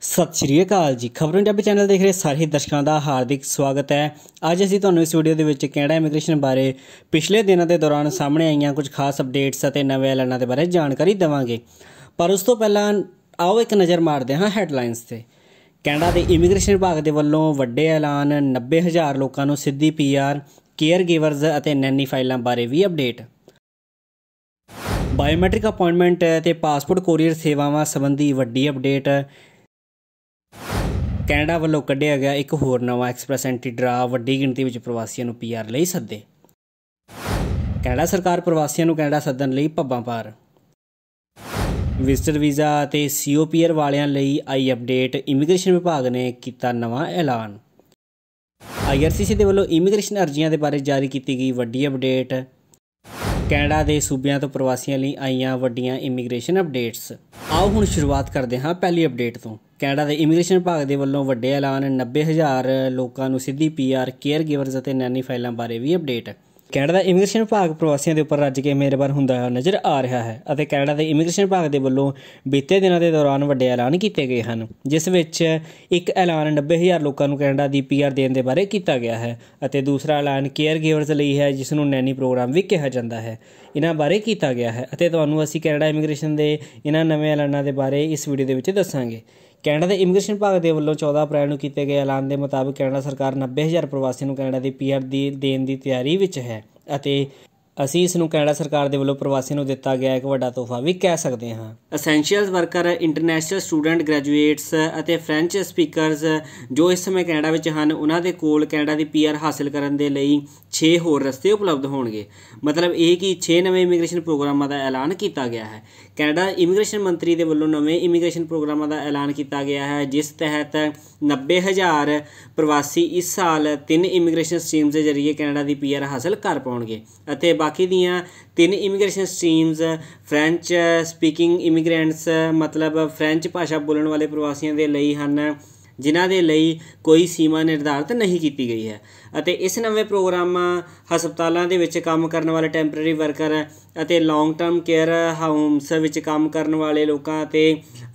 ਸਤਿ ਸ਼੍ਰੀ ਅਕਾਲ ਜੀ ਖਬਰਾਂ ਟੱਬ ਚੈਨਲ ਦੇਖ ਰਹੇ ਸਾਰੇ ਦਰਸ਼ਕਾਂ ਦਾ ਹਾਰਦਿਕ ਸਵਾਗਤ ਹੈ ਅੱਜ ਅਸੀਂ ਤੁਹਾਨੂੰ ਇਸ ਵੀਡੀਓ ਦੇ ਵਿੱਚ ਕੈਨੇਡਾ ਇਮੀਗ੍ਰੇਸ਼ਨ ਬਾਰੇ ਪਿਛਲੇ ਦਿਨਾਂ ਦੇ ਦੌਰਾਨ ਸਾਹਮਣੇ ਆਈਆਂ ਕੁਝ ਖਾਸ ਅਪਡੇਟਸ ਅਤੇ ਨਵੇਂ ਐਲਾਨਾਂ ਦੇ ਬਾਰੇ ਜਾਣਕਾਰੀ ਦੇਵਾਂਗੇ ਪਰ ਉਸ ਤੋਂ ਪਹਿਲਾਂ ਆਓ ਇੱਕ ਨਜ਼ਰ ਮਾਰਦੇ ਹਾਂ ਹੈਡਲਾਈਨਸ ਤੇ ਕੈਨੇਡਾ ਦੇ ਇਮੀਗ੍ਰੇਸ਼ਨ ਵਿਭਾਗ ਦੇ ਵੱਲੋਂ ਵੱਡੇ ਐਲਾਨ 90000 ਲੋਕਾਂ ਨੂੰ ਸਿੱਧੀ ਪੀਆਰ ਕੇਅਰ ਗਿਵਰਸ ਅਤੇ ਨੈਨੀ ਫਾਈਲਾਂ ਬਾਰੇ ਵੀ ਅਪਡੇਟ ਬਾਇਓਮੈਟ੍ਰਿਕ ਅਪਾਇੰਟਮੈਂਟ ਤੇ ਪਾਸਪੋਰਟ ਕੋਰੀਅਰ ਸੇਵਾਵਾਂ ਸੰਬੰਧੀ ਵੱਡੀ ਅਪਡੇਟ ਕੈਨੇਡਾ ਵੱਲੋਂ ਕੱਢਿਆ ਗਿਆ ਇੱਕ ਹੋਰ ਨਵਾਂ ਐਕਸਪ੍ਰੈਸ ਐਂਟੀ ਡਰਾ ਵੱਡੀ ਗਿਣਤੀ ਵਿੱਚ ਪ੍ਰਵਾਸੀਆਂ ਨੂੰ ਪੀਆਰ ਲਈ ਸੱਦੇ ਕੈਨੇਡਾ ਸਰਕਾਰ ਪ੍ਰਵਾਸੀਆਂ ਨੂੰ ਕੈਨੇਡਾ ਸੱਦਣ ਲਈ ਪੱਬਾਂ ਪਾਰ ਵਿਜ਼ਟਰ ਵੀਜ਼ਾ ਅਤੇ ਸੀਓਪੀਆਰ ਵਾਲਿਆਂ ਲਈ ਆਈ ਅਪਡੇਟ ਇਮੀਗ੍ਰੇਸ਼ਨ ਵਿਭਾਗ ਨੇ ਕੀਤਾ ਨਵਾਂ ਐਲਾਨ ਆਈਆਰਸੀਸੀ ਦੇ ਵੱਲੋਂ ਇਮੀਗ੍ਰੇਸ਼ਨ ਅਰਜ਼ੀਆਂ ਦੇ ਬਾਰੇ ਜਾਰੀ ਕੀਤੀ ਗਈ ਵੱਡੀ ਅਪਡੇਟ ਕੈਨੇਡਾ ਦੇ ਸੂਬਿਆਂ ਤੋਂ ਪ੍ਰਵਾਸੀਆਂ ਲਈ ਆਈਆਂ ਵੱਡੀਆਂ ਇਮੀਗ੍ਰੇਸ਼ਨ ਅਪਡੇਟਸ ਆਓ ਹੁਣ ਸ਼ੁਰੂਆਤ ਕਰਦੇ ਹਾਂ ਪਹਿਲੀ ਅਪਡੇਟ ਤੋਂ ਕੈਨੇਡਾ ਦੇ ਇਮੀਗ੍ਰੇਸ਼ਨ ਵਿਭਾਗ ਦੇ ਵੱਲੋਂ ਵੱਡੇ ਐਲਾਨ 90000 ਲੋਕਾਂ ਨੂੰ ਸਿੱਧੀ ਪੀਆਰ ਕੇਅਰ ਗਿਵਰਸ ਅਤੇ ਨੈਨੀ ਫਾਈਲਾਂ ਬਾਰੇ ਵੀ ਅਪਡੇਟ ਕੈਨੇਡਾ ਦਾ ਇਮੀਗ੍ਰੇਸ਼ਨ ਵਿਭਾਗ ਪ੍ਰਵਾਸੀਆਂ ਦੇ ਉੱਪਰ ਰੱਜ ਕੇ ਮਿਹਰਬਾਨ ਹੁੰਦਾ ਨਜ਼ਰ ਆ ਰਿਹਾ ਹੈ ਅਤੇ ਕੈਨੇਡਾ ਦੇ ਇਮੀਗ੍ਰੇਸ਼ਨ ਵਿਭਾਗ ਦੇ ਵੱਲੋਂ ਬੀਤੇ ਦਿਨਾਂ ਦੇ ਦੌਰਾਨ ਵੱਡੇ ਐਲਾਨ ਕੀਤੇ ਗਏ ਹਨ ਜਿਸ ਵਿੱਚ ਇੱਕ ਐਲਾਨ 90000 ਲੋਕਾਂ ਨੂੰ ਕੈਨੇਡਾ ਦੀ ਪੀਆਰ ਦੇਣ ਦੇ ਬਾਰੇ ਕੀਤਾ ਗਿਆ ਹੈ ਅਤੇ ਦੂਸਰਾ ਐਲਾਨ ਕੇਅਰ ਗਿਵਰਸ ਲਈ ਹੈ ਜਿਸ ਨੂੰ ਨੈਨੀ ਪ੍ਰੋਗਰਾਮ ਵੀ ਕਿਹਾ ਜਾਂਦਾ ਹੈ ਇਹਨਾਂ ਬਾਰੇ ਕੀਤਾ ਗਿਆ ਹੈ ਅਤੇ ਤੁਹਾਨੂੰ ਅਸੀਂ ਕੈਨੇਡਾ ਇਮੀਗ੍ਰੇਸ਼ਨ ਦੇ ਇਹਨਾਂ ਨਵੇਂ ਐਲਾਨਾਂ ਦੇ ਬਾਰੇ ਇਸ ਵੀਡੀਓ ਦੇ ਵਿੱਚ ਦੱਸਾਂਗੇ ਕੈਨੇਡਾ ਦੇ ਇਮੀਗ੍ਰੇਸ਼ਨ ਵਿਭਾਗ ਦੇ ਵੱਲੋਂ 14 ਅਪ੍ਰੈਲ ਨੂੰ ਕੀਤੇ ਗਏ ਐਲਾਨ ਦੇ ਮੁਤਾਬਕ ਕੈਨੇਡਾ ਸਰਕਾਰ 90000 ਪ੍ਰਵਾਸੀਆਂ ਨੂੰ ਕੈਨੇਡਾ ਦੀ ਪੀਆਰ ਦੀ ਦੇਣ ਦੀ ਤਿਆਰੀ ਵਿੱਚ ਹੈ ਅਤੇ ਅਸੀਂ ਇਸ ਨੂੰ ਕੈਨੇਡਾ ਸਰਕਾਰ ਦੇ ਵੱਲੋਂ ਪ੍ਰਵਾਸੀਆਂ ਨੂੰ ਦਿੱਤਾ ਗਿਆ ਇੱਕ ਵੱਡਾ ਤੋਹਫਾ ਵੀ ਕਹਿ ਸਕਦੇ ਹਾਂ essential worker international student graduates ਅਤੇ ਫ੍ਰੈਂਚ ਸਪੀਕਰਸ ਜੋ ਇਸ ਸਮੇਂ ਕੈਨੇਡਾ ਵਿੱਚ ਹਨ ਉਹਨਾਂ ਦੇ ਕੋਲ ਕੈਨੇਡਾ ਦੀ ਪੀਆਰ ਹਾਸਲ ਕਰਨ ਦੇ ਲਈ 6 ਹੋਰ ਰਸਤੇ ਉਪਲਬਧ ਹੋਣਗੇ ਮਤਲਬ ਇਹ ਕਿ 6 ਨਵੇਂ ਇਮੀਗ੍ਰੇਸ਼ਨ ਪ੍ਰੋਗਰਾਮਾਂ ਦਾ ਐਲਾਨ ਕੀਤਾ ਗਿਆ ਹੈ ਕੈਨੇਡਾ ਇਮੀਗ੍ਰੇਸ਼ਨ ਮੰਤਰੀ ਦੇ ਵੱਲੋਂ ਨਵੇਂ ਇਮੀਗ੍ਰੇਸ਼ਨ ਪ੍ਰੋਗਰਾਮਾਂ ਦਾ ਐਲਾਨ ਕੀਤਾ ਗਿਆ ਹੈ ਜਿਸ ਤਹਿਤ 90000 ਪ੍ਰਵਾਸੀ ਇਸ ਸਾਲ ਤਿੰਨ ਇਮੀਗ੍ਰੇਸ਼ਨ ਸਟ੍ਰੀਮਸ ਦੇ ਜ਼ਰੀਏ ਕੈਨੇਡਾ ਦੀ ਪੀਆਰ ਹਾਸਲ ਕਰ ਪਾਉਣਗੇ ਅਤੇ ਬਾਕੀ ਦੀਆਂ ਤਿੰਨ immigration streams French speaking immigrants ਮਤਲਬ ਫ੍ਰੈਂਚ ਭਾਸ਼ਾ ਬੋਲਣ ਵਾਲੇ ਪ੍ਰਵਾਸੀਆਂ ਦੇ ਲਈ ਹਨ ਜਿਨ੍ਹਾਂ ਦੇ ਲਈ ਕੋਈ ਸੀਮਾ ਨਿਰਧਾਰਤ ਨਹੀਂ ਕੀਤੀ ਗਈ ਹੈ ਅਤੇ ਇਸ ਨਵੇਂ ਪ੍ਰੋਗਰਾਮ ਹਸਪਤਾਲਾਂ ਦੇ ਵਿੱਚ ਕੰਮ ਕਰਨ ਵਾਲੇ ਟੈਂਪਰੇਰੀ ਵਰਕਰ ਅਤੇ ਲੌਂਗ ਟਰਮ ਕੇਅਰ ਹੋਮਸ ਵਿੱਚ ਕੰਮ ਕਰਨ ਵਾਲੇ ਲੋਕਾਂ ਅਤੇ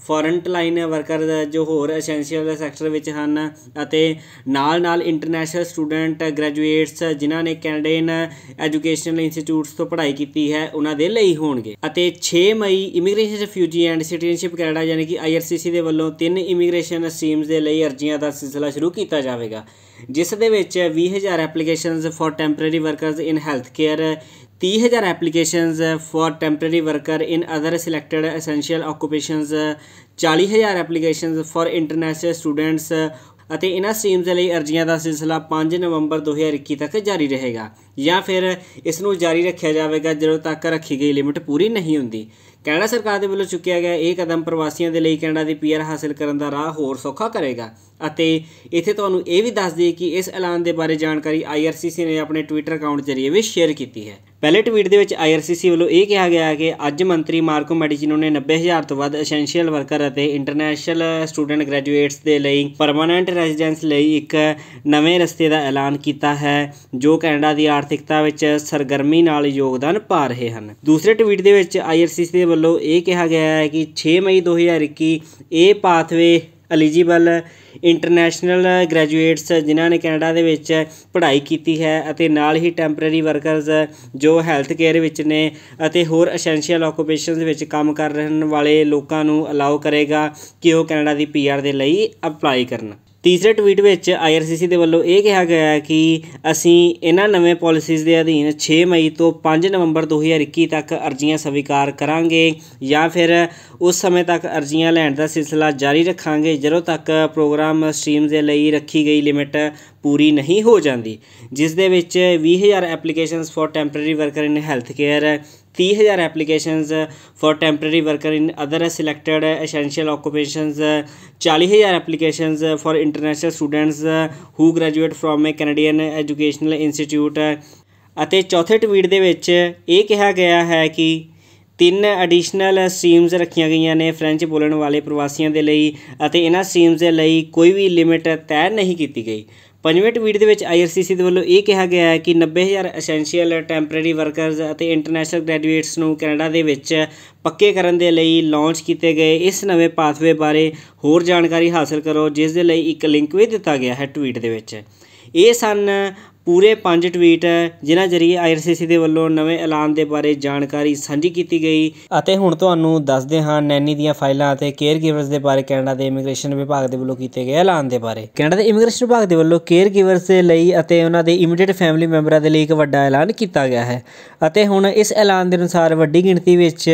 ਫਰੰਟ ਲਾਈਨ ਵਰਕਰ ਜੋ ਹੋਰ ਐਸੈਂਸ਼ੀਅਲ ਸੈਕਟਰ ਵਿੱਚ ਹਨ ਅਤੇ ਨਾਲ-ਨਾਲ ਇੰਟਰਨੈਸ਼ਨਲ ਸਟੂਡੈਂਟ ਗ੍ਰੈਜੂਏਟਸ ਜਿਨ੍ਹਾਂ ਨੇ ਕੈਨੇਡੀਅਨ ਐਜੂਕੇਸ਼ਨਲ ਇੰਸਟੀਚਿਊਟਸ ਤੋਂ ਪੜ੍ਹਾਈ ਕੀਤੀ ਹੈ ਉਹਨਾਂ ਦੇ ਲਈ ਹੋਣਗੇ ਅਤੇ 6 ਮਈ immigration refugee and citizenship Canada ਯਾਨੀ ਕਿ ਆਈਆਰਸੀਸੀ ਦੇ ਵੱਲੋਂ ਤਿੰਨ ਇਮੀਗ੍ਰੇਸ਼ਨ ਸਟਰੀਮਸ ਦੇ ਲਈ ਅਰਜ਼ੀਆਂ ਦਾ ਸਿਲਸਿਲਾ ਸ਼ੁਰੂ ਕੀਤਾ ਜਾਵੇਗਾ ਜਿਸ ਦੇ ਵਿੱਚ 20000 applications for temporary workers in health care 30000 applications for temporary worker in other selected essential occupations 40000 applications for international students ਅਤੇ ਇਹਨਾਂ ਸਟ੍ਰੀਮਸ ਲਈ ਅਰਜ਼ੀਆਂ ਦਾ ਸਿਲਸਿਲਾ 5 ਨਵੰਬਰ 2021 ਤੱਕ ਜਾਰੀ ਰਹੇਗਾ ਜਾਂ ਫਿਰ ਇਸ ਨੂੰ ਜਾਰੀ ਰੱਖਿਆ ਜਾਵੇਗਾ ਜਦੋਂ ਤੱਕ ਰੱਖੀ ਗਈ ਲਿਮਿਟ ਪੂਰੀ ਨਹੀਂ ਹੁੰਦੀ ਕੈਨੇਡਾ ਸਰਕਾਰ ਦੇ ਵੱਲੋਂ ਚੁੱਕਿਆ ਗਿਆ ਇਹ ਕਦਮ ਪ੍ਰਵਾਸੀਆਂ ਦੇ ਲਈ ਕੈਨੇਡਾ ਦੀ ਪੀਆਰ ਹਾਸਲ ਕਰਨ ਦਾ ਰਾਹ ਹੋਰ ਸੌਖਾ ਕਰੇਗਾ ਅਤੇ ਇੱਥੇ ਤੁਹਾਨੂੰ ਇਹ ਵੀ ਦੱਸ ਦਈਏ ਕਿ ਇਸ ਐਲਾਨ ਦੇ ਬਾਰੇ ਜਾਣਕਾਰੀ IRCC ਨੇ ਆਪਣੇ ਟਵਿੱਟਰ ਅਕਾਊਂਟ ਜ਼ਰੀਏ ਵੀ ਸ਼ੇਅਰ ਕੀਤੀ ਹੈ ਪਹਿਲੇ ਟਵੀਟ ਦੇ ਵਿੱਚ ਆਈਆਰਸੀਸੀ ਵੱਲੋਂ ਇਹ ਕਿਹਾ ਗਿਆ ਹੈ ਕਿ ਅੱਜ ਮੰਤਰੀ ਮਾਰਕੋ ਮੈਡੀਸਿਨ ਨੇ 90000 ਤੋਂ ਵੱਧ ਐਸੈਂਸ਼ੀਅਲ ਵਰਕਰ ਅਤੇ ਇੰਟਰਨੈਸ਼ਨਲ ਸਟੂਡੈਂਟ ਗ੍ਰੈਜੂਏਟਸ ਦੇ ਲਈ ਪਰਮਨੈਂਟ ਰੈਜ਼ੀਡੈਂਸ ਲਈ ਇੱਕ ਨਵੇਂ ਰਸਤੇ ਦਾ ਐਲਾਨ ਕੀਤਾ ਹੈ ਜੋ ਕੈਨੇਡਾ ਦੀ ਆਰਥਿਕਤਾ ਵਿੱਚ ਸਰਗਰਮੀ ਨਾਲ ਯੋਗਦਾਨ ਪਾ ਰਹੇ ਹਨ ਦੂਸਰੇ ਟਵੀਟ ਦੇ ਵਿੱਚ ਆਈਆਰਸੀਸੀ ਦੇ ਵੱਲੋਂ ਇਹ ਕਿਹਾ ਗਿਆ ਹੈ ਕਿ 6 ਮਈ 2021 ਇਹ ਪਾਥਵੇ ਐਲੀਜੀਬਲ ਇੰਟਰਨੈਸ਼ਨਲ ਗ੍ਰੈਜੂਏਟਸ ਜਿਨ੍ਹਾਂ ਨੇ ਕੈਨੇਡਾ ਦੇ ਵਿੱਚ ਪੜ੍ਹਾਈ ਕੀਤੀ ਹੈ ਅਤੇ ਨਾਲ ਹੀ ਟੈਂਪਰੇਰੀ ਵਰਕਰਸ ਜੋ ਹੈਲਥ ਕੇਅਰ ਵਿੱਚ ਨੇ ਅਤੇ ਹੋਰ ਐਸੈਂਸ਼ੀਅਲ ਆਕੂਪੇਸ਼ਨਸ ਵਿੱਚ ਕੰਮ ਕਰ ਰਹਿਣ ਵਾਲੇ ਲੋਕਾਂ ਨੂੰ ਅਲਾਉ ਕਰੇਗਾ ਕਿ ਉਹ ਕੈਨੇਡਾ ਦੀ ਪੀਆਰ ਦੇ ਲਈ ਅਪਲਾਈ ਕਰਨ ਤੀਸਰੇ ਟਵੀਟ ਵਿੱਚ ਆਈਆਰਸੀਸੀ ਦੇ ਵੱਲੋਂ ਇਹ ਕਿਹਾ ਗਿਆ ਹੈ ਕਿ ਅਸੀਂ ਇਹਨਾਂ ਨਵੇਂ ਪਾਲਿਸੀਜ਼ ਦੇ ਅਧੀਨ 6 ਮਈ ਤੋਂ 5 ਨਵੰਬਰ 2021 ਤੱਕ ਅਰਜ਼ੀਆਂ ਸਵੀਕਾਰ ਕਰਾਂਗੇ ਜਾਂ ਫਿਰ ਉਸ ਸਮੇਂ ਤੱਕ ਅਰਜ਼ੀਆਂ ਲੈਣ ਦਾ ਸਿਲਸਿਲਾ ਜਾਰੀ ਰੱਖਾਂਗੇ ਜਦੋਂ ਤੱਕ ਪ੍ਰੋਗਰਾਮ ਸਟ੍ਰੀਮ ਦੇ ਲਈ ਰੱਖੀ ਗਈ ਲਿਮਿਟ ਪੂਰੀ ਨਹੀਂ ਹੋ ਜਾਂਦੀ ਜਿਸ ਦੇ ਵਿੱਚ 20000 applications for temporary worker in health care 30000 applications for temporary worker in other selected essential occupations 40000 applications for international students who graduate from a Canadian educational institute ਅਤੇ ਚੌਥੇ ਟਵੀਟ ਦੇ ਵਿੱਚ ਇਹ ਕਿਹਾ ਗਿਆ ਹੈ ਕਿ ਤਿੰਨ ਐਡੀਸ਼ਨਲ ਸਟ੍ਰੀਮਸ ਰੱਖੀਆਂ ਗਈਆਂ ਨੇ ਫ੍ਰੈਂਚ ਬੋਲਣ ਵਾਲੇ ਪ੍ਰਵਾਸੀਆਂ ਦੇ ਲਈ ਅਤੇ ਇਹਨਾਂ ਸਟ੍ਰੀਮਸ ਦੇ ਲਈ ਕੋਈ ਵੀ ਲਿਮਿਟ ਤੈਅ ਨਹੀਂ ਕੀਤੀ ਗਈ ਪੰਜਵੇਂ ਟਵੀਟ ਦੇ ਵਿੱਚ ਆਈਆਰਸੀਸੀ ਦੇ ਵੱਲੋਂ ਇਹ ਕਿਹਾ ਗਿਆ ਹੈ ਕਿ 90000 ਐਸੈਂਸ਼ੀਅਲ ਟੈਂਪਰੇਰੀ ਵਰਕਰਸ ਅਤੇ ਇੰਟਰਨੈਸ਼ਨਲ ਗ੍ਰੈਜੂਏਟਸ ਨੂੰ ਕੈਨੇਡਾ ਦੇ ਵਿੱਚ ਪੱਕੇ ਕਰਨ ਦੇ ਲਈ ਲਾਂਚ ਕੀਤੇ ਗਏ ਇਸ ਨਵੇਂ ਪਾਥਵੇ ਬਾਰੇ ਹੋਰ ਜਾਣਕਾਰੀ ਹਾਸਲ ਕਰੋ ਜਿਸ ਦੇ ਲਈ ਇੱਕ ਲਿੰਕ ਵੀ ਦਿੱਤਾ ਗਿਆ ਹੈ ਟਵੀਟ ਦੇ ਵਿੱਚ ਇਹ ਸਨ ਪੂਰੇ ਪੰਜ ਟਵੀਟ ਜਿਨ੍ਹਾਂ ਜ਼ਰੀਏ ਆਈਆਰਸੀਸੀ ਦੇ ਵੱਲੋਂ ਨਵੇਂ ਐਲਾਨ ਦੇ ਬਾਰੇ ਜਾਣਕਾਰੀ ਸਾਂਝੀ ਕੀਤੀ ਗਈ ਅਤੇ ਹੁਣ ਤੁਹਾਨੂੰ ਦੱਸਦੇ ਹਾਂ ਨੈਨੀ ਦੀਆਂ ਫਾਈਲਾਂ ਅਤੇ ਕੇਅਰ ਗਿਵਰਸ ਦੇ ਬਾਰੇ ਕੈਨੇਡਾ ਦੇ ਇਮੀਗ੍ਰੇਸ਼ਨ ਵਿਭਾਗ ਦੇ ਵੱਲੋਂ ਕੀਤੇ ਗਏ ਐਲਾਨ ਦੇ ਬਾਰੇ ਕੈਨੇਡਾ ਦੇ ਇਮੀਗ੍ਰੇਸ਼ਨ ਵਿਭਾਗ ਦੇ ਵੱਲੋਂ ਕੇਅਰ ਗਿਵਰਸ ਦੇ ਲਈ ਅਤੇ ਉਹਨਾਂ ਦੇ ਇਮੀਡੀਏਟ ਫੈਮਿਲੀ ਮੈਂਬਰਾਂ ਦੇ ਲਈ ਇੱਕ ਵੱਡਾ ਐਲਾਨ ਕੀਤਾ ਗਿਆ ਹੈ ਅਤੇ ਹੁਣ ਇਸ ਐਲਾਨ ਦੇ ਅਨੁਸਾਰ ਵੱਡੀ ਗਿਣਤੀ ਵਿੱਚ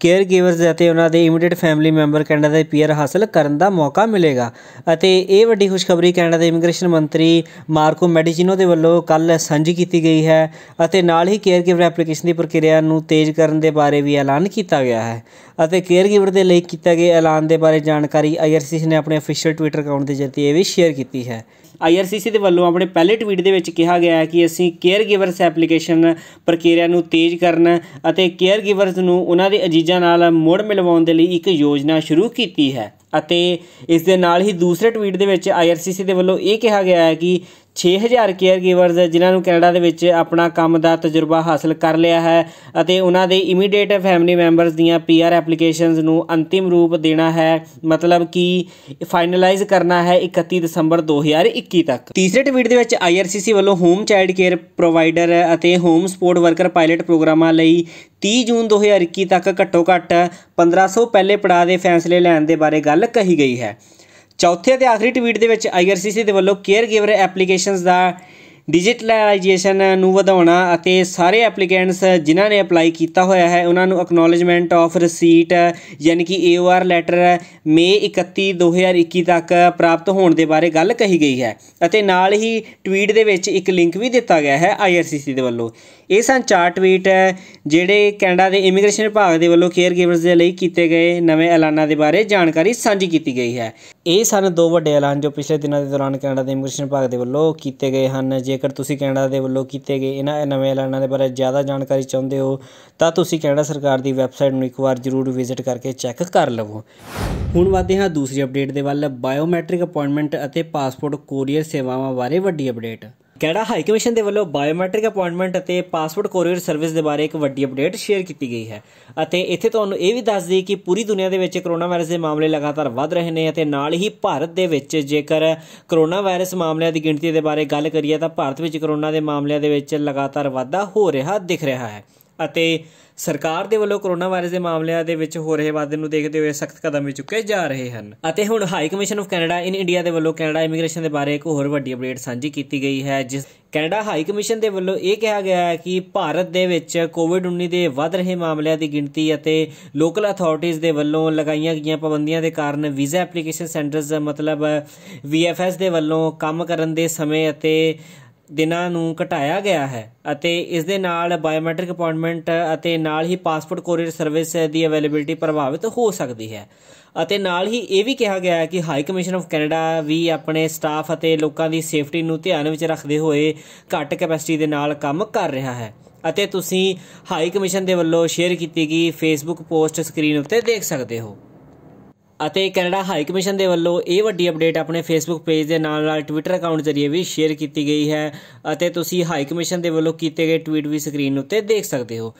ਕੇਅਰ ਗਿਵਰਸ ਅਤੇ ਉਹਨਾਂ ਦੇ ਇਮੀਡੀਏਟ ਫੈਮਿਲੀ ਮੈਂਬਰ ਕੈਨੇਡਾ ਦੇ ਪੀਆਰ ਹਾਸਲ ਕਰਨ ਦਾ ਮੌਕਾ ਮਿਲੇਗਾ ਅਤੇ ਇਹ ਵੱਡੀ ਖੁਸ਼ਖਬਰੀ ਕੈਨੇਡਾ ਦੇ ਇਮੀਗ੍ਰੇਸ਼ਨ ਮੰਤਰੀ ਮਾਰਕੋ ਮੈਡੀਚੀਨੋ ਦੇ ਵੱਲੋਂ ਜੋ ਕੱਲ ਸਾਂਝੀ ਕੀਤੀ ਗਈ ਹੈ ਅਤੇ ਨਾਲ ਹੀ ਕੇਅਰ ਗਿਵਰ ਐਪਲੀਕੇਸ਼ਨ ਦੀ ਪ੍ਰਕਿਰਿਆ ਨੂੰ ਤੇਜ਼ ਕਰਨ ਦੇ ਬਾਰੇ ਵੀ ਐਲਾਨ ਕੀਤਾ ਗਿਆ ਹੈ ਅਤੇ ਕੇਅਰ ਗਿਵਰ ਦੇ ਲਈ ਕੀਤਾ ਗਿਆ ਐਲਾਨ ਦੇ ਬਾਰੇ ਜਾਣਕਾਰੀ ਆਈਆਰਸੀਸੀ ਨੇ ਆਪਣੇ ਅਫੀਸ਼ੀਅਲ ਟਵਿੱਟਰ ਅਕਾਊਂਟ ਦੇ ਜ਼ਰੀਏ ਵੀ ਸ਼ੇਅਰ ਕੀਤੀ ਹੈ ਆਈਆਰਸੀਸੀ ਦੇ ਵੱਲੋਂ ਆਪਣੇ ਪਹਿਲੇ ਟਵੀਟ ਦੇ ਵਿੱਚ ਕਿਹਾ ਗਿਆ ਹੈ ਕਿ ਅਸੀਂ ਕੇਅਰ ਗਿਵਰਸ ਐਪਲੀਕੇਸ਼ਨ ਪ੍ਰਕਿਰਿਆ ਨੂੰ ਤੇਜ਼ ਕਰਨ ਅਤੇ ਕੇਅਰ ਗਿਵਰਸ ਨੂੰ ਉਹਨਾਂ ਦੇ ਅਜੀਜ਼ਾਂ ਨਾਲ ਮੋੜ ਮਿਲਵਾਉਣ ਦੇ ਲਈ ਇੱਕ ਯੋਜਨਾ ਸ਼ੁਰੂ ਕੀਤੀ ਹੈ ਅਤੇ ਇਸ ਦੇ ਨਾਲ ਹੀ ਦੂਸਰੇ ਟਵੀਟ ਦੇ ਵਿੱਚ ਆਈਆਰਸੀਸੀ ਦੇ ਵੱਲੋਂ ਇਹ ਕਿਹਾ ਗਿਆ ਹੈ ਕਿ 6000 ਕੇਅਰ ਗਿਵਰਸ ਜਿਨ੍ਹਾਂ ਨੂੰ ਕੈਨੇਡਾ ਦੇ ਵਿੱਚ ਆਪਣਾ ਕੰਮ ਦਾ ਤਜਰਬਾ ਹਾਸਲ ਕਰ ਲਿਆ ਹੈ ਅਤੇ ਉਹਨਾਂ ਦੇ ਇਮੀਡੀਏਟ ਫੈਮਿਲੀ ਮੈਂਬਰਸ ਦੀਆਂ ਪੀਆਰ ਐਪਲੀਕੇਸ਼ਨਸ ਨੂੰ ਅੰਤਿਮ ਰੂਪ ਦੇਣਾ ਹੈ ਮਤਲਬ ਕਿ ਫਾਈਨਲਾਈਜ਼ ਕਰਨਾ ਹੈ 31 ਦਸੰਬਰ 2021 ਤੱਕ ਤੀਸਰੇ ਟਵੀਟ ਦੇ ਵਿੱਚ ਆਈਆਰਸੀਸੀ ਵੱਲੋਂ ਹੋਮ ਚਾਈਲਡ ਕੇਅਰ ਪ੍ਰੋਵਾਈਡਰ ਅਤੇ ਹੋਮ ਸਪੋਰਟ ਵਰਕਰ ਪਾਇਲਟ ਪ੍ਰੋਗਰਾਮਾਂ ਲਈ 30 ਜੂਨ 2021 ਤੱਕ ਘੱਟੋ ਘੱਟ 1500 ਪਹਿਲੇ ਪੜਾਅ ਦੇ ਫੈਸਲੇ ਲੈਣ ਦੇ ਬਾਰੇ ਗੱਲ ਕਹੀ ਗਈ ਹੈ ਚੌਥੇ ਅਤੇ ਆਖਰੀ ਟਵੀਟ ਦੇ ਵਿੱਚ ਆਈਆਰਸੀਸੀ ਦੇ ਵੱਲੋਂ ਕੇਅਰ ਗਿਵਰ ਐਪਲੀਕੇਸ਼ਨਸ ਦਾ ਡਿਜੀਟਲਾਈਜੇਸ਼ਨ ਨੂੰ ਵਧਾਉਣਾ ਅਤੇ ਸਾਰੇ ਐਪਲੀਕੈਂਟਸ ਜਿਨ੍ਹਾਂ ਨੇ ਅਪਲਾਈ ਕੀਤਾ ਹੋਇਆ ਹੈ ਉਹਨਾਂ ਨੂੰ ਅਕਨੋਲਜਮੈਂਟ ਆਫ ਰਸੀਟ ਯਾਨੀ ਕਿ ਏਓਆਰ ਲੈਟਰ ਮਈ 31 2021 ਤੱਕ ਪ੍ਰਾਪਤ ਹੋਣ ਦੇ ਬਾਰੇ ਗੱਲ ਕਹੀ ਗਈ ਹੈ ਅਤੇ ਨਾਲ ਹੀ ਟਵੀਟ ਦੇ ਵਿੱਚ ਇੱਕ ਲਿੰਕ ਵੀ ਦਿੱਤਾ ਗਿਆ ਹੈ ਆਈਆਰਸੀਸੀ ਦੇ ਵੱਲੋਂ ਇਹ ਸਨ ਚਾਰ ਟਵੀਟ ਹੈ ਜਿਹੜੇ ਕੈਨੇਡਾ ਦੇ ਇਮੀਗ੍ਰੇਸ਼ਨ ਵਿਭਾਗ ਦੇ ਵੱਲੋਂ ਕੇਅਰ ਗਿਵਰਸ ਦੇ ਲਈ ਕੀਤੇ ਗਏ ਨਵੇਂ ਐਲਾਨਾਂ ਦੇ ਬਾਰੇ ਜਾਣਕਾਰੀ ਸਾਂਝੀ ਕੀਤੀ ਗਈ ਹੈ ਇਹ ਸਨ ਦੋ ਵੱਡੇ ਐਲਾਨ ਜੋ ਪਿਛਲੇ ਦਿਨਾਂ ਦੇ ਦੌਰਾਨ ਕੈਨੇਡਾ ਦੇ ਇਮੀਗ੍ਰੇਸ਼ਨ ਵਿਭਾਗ ਦੇ ਵੱਲੋਂ ਕੀਤੇ ਗਏ ਹਨ ਜੇਕਰ ਤੁਸੀਂ ਕੈਨੇਡਾ ਦੇ ਵੱਲੋਂ ਕੀਤੇ ਗਏ ਇਹਨਾਂ ਨਵੇਂ ਐਲਾਨਾਂ ਦੇ ਬਾਰੇ ਜ਼ਿਆਦਾ ਜਾਣਕਾਰੀ ਚਾਹੁੰਦੇ ਹੋ ਤਾਂ ਤੁਸੀਂ ਕੈਨੇਡਾ ਸਰਕਾਰ ਦੀ ਵੈਬਸਾਈਟ ਨੂੰ ਇੱਕ ਵਾਰ ਜ਼ਰੂਰ ਵਿਜ਼ਿਟ ਕਰਕੇ ਚੈੱਕ ਕਰ ਲਵੋ ਹੁਣ ਵਧਦੇ ਹਾਂ ਦੂਸਰੀ ਅਪਡੇਟ ਦੇ ਵੱਲ ਬਾਇਓਮੈਟ੍ਰਿਕ ਅਪਾਇੰਟਮੈਂਟ ਅਤੇ ਪਾਸਪੋਰਟ ਕੋਰੀਅਰ ਸੇਵਾਵਾਂ ਬਾਰੇ ਵੱਡੀ ਅਪਡੇਟ ਕੈਨੇਡਾ ਹਾਈ ਕਮਿਸ਼ਨ ਦੇ ਵੱਲੋਂ ਬਾਇਓਮੈਟ੍ਰਿਕ ਅਪਾਇੰਟਮੈਂਟ ਅਤੇ ਪਾਸਪੋਰਟ ਕੋਰੀਅਰ ਸਰਵਿਸ ਦੇ ਬਾਰੇ ਇੱਕ ਵੱਡੀ ਅਪਡੇਟ ਸ਼ੇਅਰ ਕੀਤੀ ਗਈ ਹੈ ਅਤੇ ਇੱਥੇ ਤੁਹਾਨੂੰ ਇਹ ਵੀ ਦੱਸ ਦਈ ਕਿ ਪੂਰੀ ਦੁਨੀਆ ਦੇ ਵਿੱਚ ਕੋਰੋਨਾ ਵਾਇਰਸ ਦੇ ਮਾਮਲੇ ਲਗਾਤਾਰ ਵੱਧ ਰਹੇ ਨੇ ਅਤੇ ਨਾਲ ਹੀ ਭਾਰਤ ਦੇ ਵਿੱਚ ਜੇਕਰ ਕੋਰੋਨਾ ਵਾਇਰਸ ਮਾਮਲਿਆਂ ਦੀ ਗਿਣਤੀ ਦੇ ਬਾਰੇ ਗੱਲ ਕਰੀਏ ਤਾਂ ਭਾਰਤ ਵਿੱਚ ਕੋਰੋਨਾ ਦੇ ਮਾਮਲਿਆਂ ਦੇ ਵਿੱਚ ਲਗਾਤਾਰ ਵਾਧਾ ਹੋ ਰਿਹਾ ਦਿਖ ਰਿਹਾ ਹੈ ਅਤੇ ਸਰਕਾਰ ਦੇ ਵੱਲੋਂ ਕੋਰੋਨਾ ਵਾਇਰਸ ਦੇ ਮਾਮਲਿਆਂ ਦੇ ਵਿੱਚ ਹੋ ਰਹੇ ਵਾਧੇ ਨੂੰ ਦੇਖਦੇ ਹੋਏ ਸਖਤ ਕਦਮ ਵੀ ਚੁੱਕੇ ਜਾ ਰਹੇ ਹਨ ਅਤੇ ਹੁਣ high commission of Canada in India ਦੇ ਵੱਲੋਂ ਕੈਨੇਡਾ ਇਮੀਗ੍ਰੇਸ਼ਨ ਦੇ ਬਾਰੇ ਇੱਕ ਹੋਰ ਵੱਡੀ ਅਪਡੇਟ ਸਾਂਝੀ ਕੀਤੀ ਗਈ ਹੈ ਜਿਸ ਕੈਨੇਡਾ ਹਾਈ ਕਮਿਸ਼ਨ ਦੇ ਵੱਲੋਂ ਇਹ ਕਿਹਾ ਗਿਆ ਹੈ ਕਿ ਭਾਰਤ ਦੇ ਵਿੱਚ ਕੋਵਿਡ-19 ਦੇ ਵੱਧ ਰਹੇ ਮਾਮਲਿਆਂ ਦੀ ਗਿਣਤੀ ਅਤੇ ਲੋਕਲ ਅਥਾਰਟੀਆਂ ਦੇ ਵੱਲੋਂ ਲਗਾਈਆਂ ਗਈਆਂ ਪਾਬੰਦੀਆਂ ਦੇ ਕਾਰਨ ਵੀਜ਼ਾ ਐਪਲੀਕੇਸ਼ਨ ਸੈਂਟਰਸ ਮਤਲਬ ਵੀਐਫਐਸ ਦੇ ਵੱਲੋਂ ਕੰਮ ਕਰਨ ਦੇ ਸਮੇਂ ਅਤੇ ਦਿਨਾਂ ਨੂੰ ਘਟਾਇਆ ਗਿਆ ਹੈ ਅਤੇ ਇਸ ਦੇ ਨਾਲ ਬਾਇਓਮੈਟ੍ਰਿਕ ਅਪਾਇੰਟਮੈਂਟ ਅਤੇ ਨਾਲ ਹੀ ਪਾਸਪੋਰਟ ਕੋਰੀਅਰ ਸਰਵਿਸ ਦੀ ਅਵੇਲੇਬਿਲਟੀ ਪ੍ਰਭਾਵਿਤ ਹੋ ਸਕਦੀ ਹੈ ਅਤੇ ਨਾਲ ਹੀ ਇਹ ਵੀ ਕਿਹਾ ਗਿਆ ਹੈ ਕਿ ਹਾਈ ਕਮਿਸ਼ਨ ਆਫ ਕੈਨੇਡਾ ਵੀ ਆਪਣੇ ਸਟਾਫ ਅਤੇ ਲੋਕਾਂ ਦੀ ਸੇਫਟੀ ਨੂੰ ਧਿਆਨ ਵਿੱਚ ਰੱਖਦੇ ਹੋਏ ਘੱਟ ਕੈਪੈਸਿਟੀ ਦੇ ਨਾਲ ਕੰਮ ਕਰ ਰਿਹਾ ਹੈ ਅਤੇ ਤੁਸੀਂ ਹਾਈ ਕਮਿਸ਼ਨ ਦੇ ਵੱਲੋਂ ਸ਼ੇਅਰ ਕੀਤੀ ਗਈ ਫੇਸਬੁੱਕ ਪੋਸਟ ਸਕਰੀਨ ਉੱਤੇ ਦੇਖ ਸਕਦੇ ਹੋ ਅਤੇ ਕੈਨੇਡਾ ਹਾਈ ਕਮਿਸ਼ਨ ਦੇ ਵੱਲੋਂ ਇਹ ਵੱਡੀ ਅਪਡੇਟ ਆਪਣੇ ਫੇਸਬੁੱਕ ਪੇਜ ਦੇ ਨਾਲ ਨਾਲ ਟਵਿੱਟਰ ਅਕਾਊਂਟ ਜ਼ਰੀਏ ਵੀ ਸ਼ੇਅਰ ਕੀਤੀ ਗਈ ਹੈ ਅਤੇ ਤੁਸੀਂ ਹਾਈ ਕਮਿਸ਼ਨ ਦੇ ਵੱਲੋਂ ਕੀਤੇ ਗਏ ਟਵੀਟ ਵੀ ਸਕਰੀਨ ਉੱਤੇ ਦੇਖ ਸਕਦੇ ਹੋ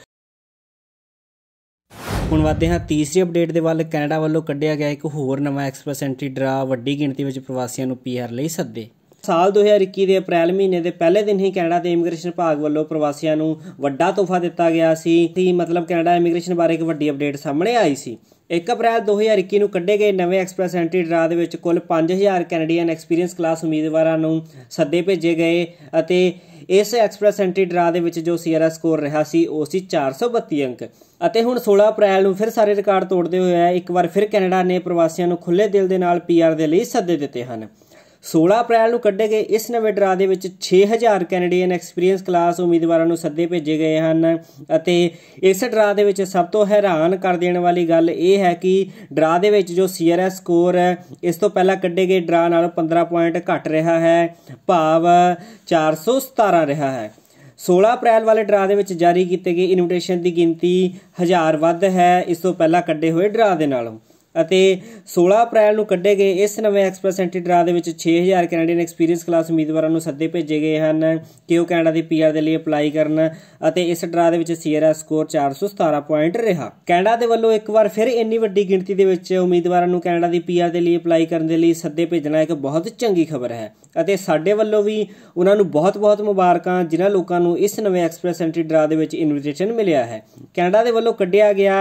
ਹੁਣ ਵਧਦੇ ਹਾਂ ਤੀਸਰੀ ਅਪਡੇਟ ਦੇ ਵੱਲ ਕੈਨੇਡਾ ਵੱਲੋਂ ਕੱਢਿਆ ਗਿਆ ਇੱਕ ਹੋਰ ਨਵਾਂ ਐਕਸਪ੍ਰੈਸ ਐਂਟਰੀ ਡਰਾ ਵੱਡੀ ਗਿਣਤੀ ਵਿੱਚ ਪ੍ਰਵਾਸੀਆਂ ਨੂੰ ਪੀਆਰ ਲਈ ਸੱਦੇ ਸਾਲ 2021 ਦੇ ਅਪ੍ਰੈਲ ਮਹੀਨੇ ਦੇ ਪਹਿਲੇ ਦਿਨ ਹੀ ਕੈਨੇਡਾ ਦੇ ਇਮੀਗ੍ਰੇਸ਼ਨ ਵਿਭਾਗ ਵੱਲੋਂ ਪ੍ਰਵਾਸੀਆਂ ਨੂੰ ਵੱਡਾ ਤੋਹਫਾ ਦਿੱਤਾ ਗਿਆ ਸੀ ਮਤਲਬ ਕੈਨੇਡਾ ਇਮੀਗ੍ਰੇਸ਼ਨ ਬਾਰੇ ਇੱਕ ਵੱਡੀ ਅਪਡੇਟ ਸਾਹਮਣੇ ਆਈ ਸੀ 1 ਅਪ੍ਰੈਲ 2021 ਨੂੰ ਕੱਢੇ ਗਏ ਨਵੇਂ ਐਕਸਪ੍ਰੈਸ ਐਂਟਰੀ ਡਰਾ ਦੇ ਵਿੱਚ ਕੁੱਲ 5000 ਕੈਨੇਡੀਅਨ ਐਕਸਪੀਰੀਅੰਸ ਕਲਾਸ ਉਮੀਦਵਾਰਾਂ ਨੂੰ ਸੱਦੇ ਭੇਜੇ ਗਏ ਅਤੇ ਇਸ ਐਕਸਪ੍ਰੈਸ ਐਂਟਰੀ ਡਰਾ ਦੇ ਵਿੱਚ ਜੋ ਸੀਆਰਐਸ ਸਕੋਰ ਰਿਹਾ ਸੀ ਉਹ ਸੀ 432 ਅੰਕ ਅਤੇ ਹੁਣ 16 ਅਪ੍ਰੈਲ ਨੂੰ ਫਿਰ ਸਾਰੇ ਰਿਕਾਰਡ ਤੋੜਦੇ ਹੋਏ ਇੱਕ ਵਾਰ ਫਿਰ ਕੈਨੇਡਾ ਨੇ ਪ੍ਰਵਾਸੀਆਂ ਨੂੰ ਖੁੱਲੇ ਦਿਲ ਦੇ ਨਾਲ ਪੀਆਰ ਦੇ ਲਈ ਸੱਦੇ ਦਿੱਤੇ ਹਨ 16 ਅਪ੍ਰੈਲ ਨੂੰ ਕੱਢੇ ਗਏ ਇਸ ਨਵੇਂ ਡਰਾ ਦੇ ਵਿੱਚ 6000 ਕੈਨੇਡੀਅਨ ਐਕਸਪੀਰੀਅੰਸ ਕਲਾਸ ਉਮੀਦਵਾਰਾਂ ਨੂੰ ਸੱਦੇ ਭੇਜੇ ਗਏ ਹਨ ਅਤੇ ਇਸ ਡਰਾ ਦੇ ਵਿੱਚ ਸਭ ਤੋਂ ਹੈਰਾਨ ਕਰ ਦੇਣ ਵਾਲੀ ਗੱਲ ਇਹ ਹੈ ਕਿ ਡਰਾ ਦੇ ਵਿੱਚ ਜੋ ਸੀਆਰਐਸ ਸਕੋਰ ਹੈ ਇਸ ਤੋਂ ਪਹਿਲਾਂ ਕੱਢੇ ਗਏ ਡਰਾ ਨਾਲ 15 ਪੁਆਇੰਟ ਘਟ ਰਿਹਾ ਹੈ ਭਾਵ 417 ਰਿਹਾ ਹੈ 16 ਅਪ੍ਰੈਲ ਵਾਲੇ ਡਰਾ ਦੇ ਵਿੱਚ ਜਾਰੀ ਕੀਤੇ ਗਏ ਇਨਵੀਟੇਸ਼ਨ ਦੀ ਗਿਣਤੀ 1000 ਵੱਧ ਹੈ ਇਸ ਤੋਂ ਪਹਿਲਾਂ ਕੱਢੇ ਹੋਏ ਡਰਾ ਦੇ ਨਾਲੋਂ ਅਤੇ 16 ਅਪ੍ਰੈਲ ਨੂੰ ਕੱਢੇ ਗਏ ਇਸ ਨਵੇਂ ਐਕਸਪ੍ਰੈਸ ਐਂਟਰੀ ਡਰਾ ਦੇ ਵਿੱਚ 6000 ਕੈਨੇਡੀਅਨ ਐਕਸਪੀਰੀਅੰਸ ਕਲਾਸ ਉਮੀਦਵਾਰਾਂ ਨੂੰ ਸੱਦੇ ਭੇਜੇ ਗਏ ਹਨ ਕਿ ਉਹ ਕੈਨੇਡਾ ਦੀ ਪੀਆਰ ਦੇ ਲਈ ਅਪਲਾਈ ਕਰਨ ਅਤੇ ਇਸ ਡਰਾ ਦੇ ਵਿੱਚ ਸੀਆਰਐਸ ਸਕੋਰ 417 ਪੁਆਇੰਟ ਰਿਹਾ ਕੈਨੇਡਾ ਦੇ ਵੱਲੋਂ ਇੱਕ ਵਾਰ ਫਿਰ ਇੰਨੀ ਵੱਡੀ ਗਿਣਤੀ ਦੇ ਵਿੱਚ ਉਮੀਦਵਾਰਾਂ ਨੂੰ ਕੈਨੇਡਾ ਦੀ ਪੀਆਰ ਦੇ ਲਈ ਅਪਲਾਈ ਕਰਨ ਦੇ ਲਈ ਸੱਦੇ ਭੇਜਣਾ ਇੱਕ ਬਹੁਤ ਚੰਗੀ ਖਬਰ ਹੈ ਅਤੇ ਸਾਡੇ ਵੱਲੋਂ ਵੀ ਉਹਨਾਂ ਨੂੰ ਬਹੁਤ-ਬਹੁਤ ਮੁਬਾਰਕਾਂ ਜਿਨ੍ਹਾਂ ਲੋਕਾਂ ਨੂੰ ਇਸ ਨਵੇਂ ਐਕਸਪ੍ਰੈਸ ਐਂਟਰੀ ਡਰਾ ਦੇ ਵਿੱਚ ਇਨਵੀਟੇਸ਼ਨ ਮਿਲਿਆ ਹੈ ਕੈਨੇਡਾ ਦੇ ਵੱਲੋਂ ਕੱਢਿਆ ਗਿਆ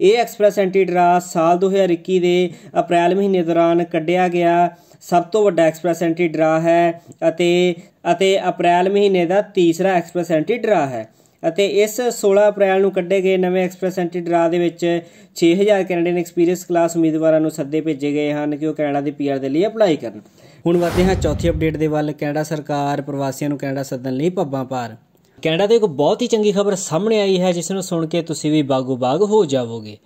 ਇਹ ਐਕਸਪ੍ਰੈਸ ਐਂਟਰੀ ਡਰਾ ਸਾਲ 2021 ਦੇ ਅਪ੍ਰੈਲ ਮਹੀਨੇ ਦੌਰਾਨ ਕੱਢਿਆ ਗਿਆ ਸਭ ਤੋਂ ਵੱਡਾ ਐਕਸਪ੍ਰੈਸ ਐਂਟਰੀ ਡਰਾ ਹੈ ਅਤੇ ਅਤੇ ਅਪ੍ਰੈਲ ਮਹੀਨੇ ਦਾ ਤੀਸਰਾ ਐਕਸਪ੍ਰੈਸ ਐਂਟਰੀ ਡਰਾ ਹੈ ਅਤੇ ਇਸ 16 ਅਪ੍ਰੈਲ ਨੂੰ ਕੱਢੇ ਗਏ ਨਵੇਂ ਐਕਸਪ੍ਰੈਸ ਐਂਟਰੀ ਡਰਾ ਦੇ ਵਿੱਚ 6000 ਕੈਨੇਡੀਅਨ ਐਕਸਪੀਰੀਅੰਸ ਕਲਾਸ ਉਮੀਦਵਾਰਾਂ ਨੂੰ ਸੱਦੇ ਭੇਜੇ ਗਏ ਹਨ ਕਿ ਉਹ ਕੈਨੇਡਾ ਦੀ ਪੀਆਰ ਦੇ ਲਈ ਅਪਲਾਈ ਕਰਨ ਹੁਣ ਵਧਦੇ ਹਾਂ ਚੌਥੀ ਅਪਡੇਟ ਦੇ ਵੱਲ ਕੈਨੇਡਾ ਸਰਕਾਰ ਪ੍ਰਵਾਸੀਆਂ ਨੂੰ ਕੈਨੇਡਾ ਸੱਦਣ ਲਈ ਪੱਬਾਂ ਪਾਰ ਕੈਨੇਡਾ ਦੇ ਇੱਕ ਬਹੁਤ ਹੀ ਚੰਗੀ ਖਬਰ ਸਾਹਮਣੇ ਆਈ ਹੈ ਜਿਸ ਨੂੰ ਸੁਣ ਕੇ ਤੁਸੀਂ ਵੀ ਬਾਗੋ-ਬਾਗ ਹੋ ਜਾਵੋਗੇ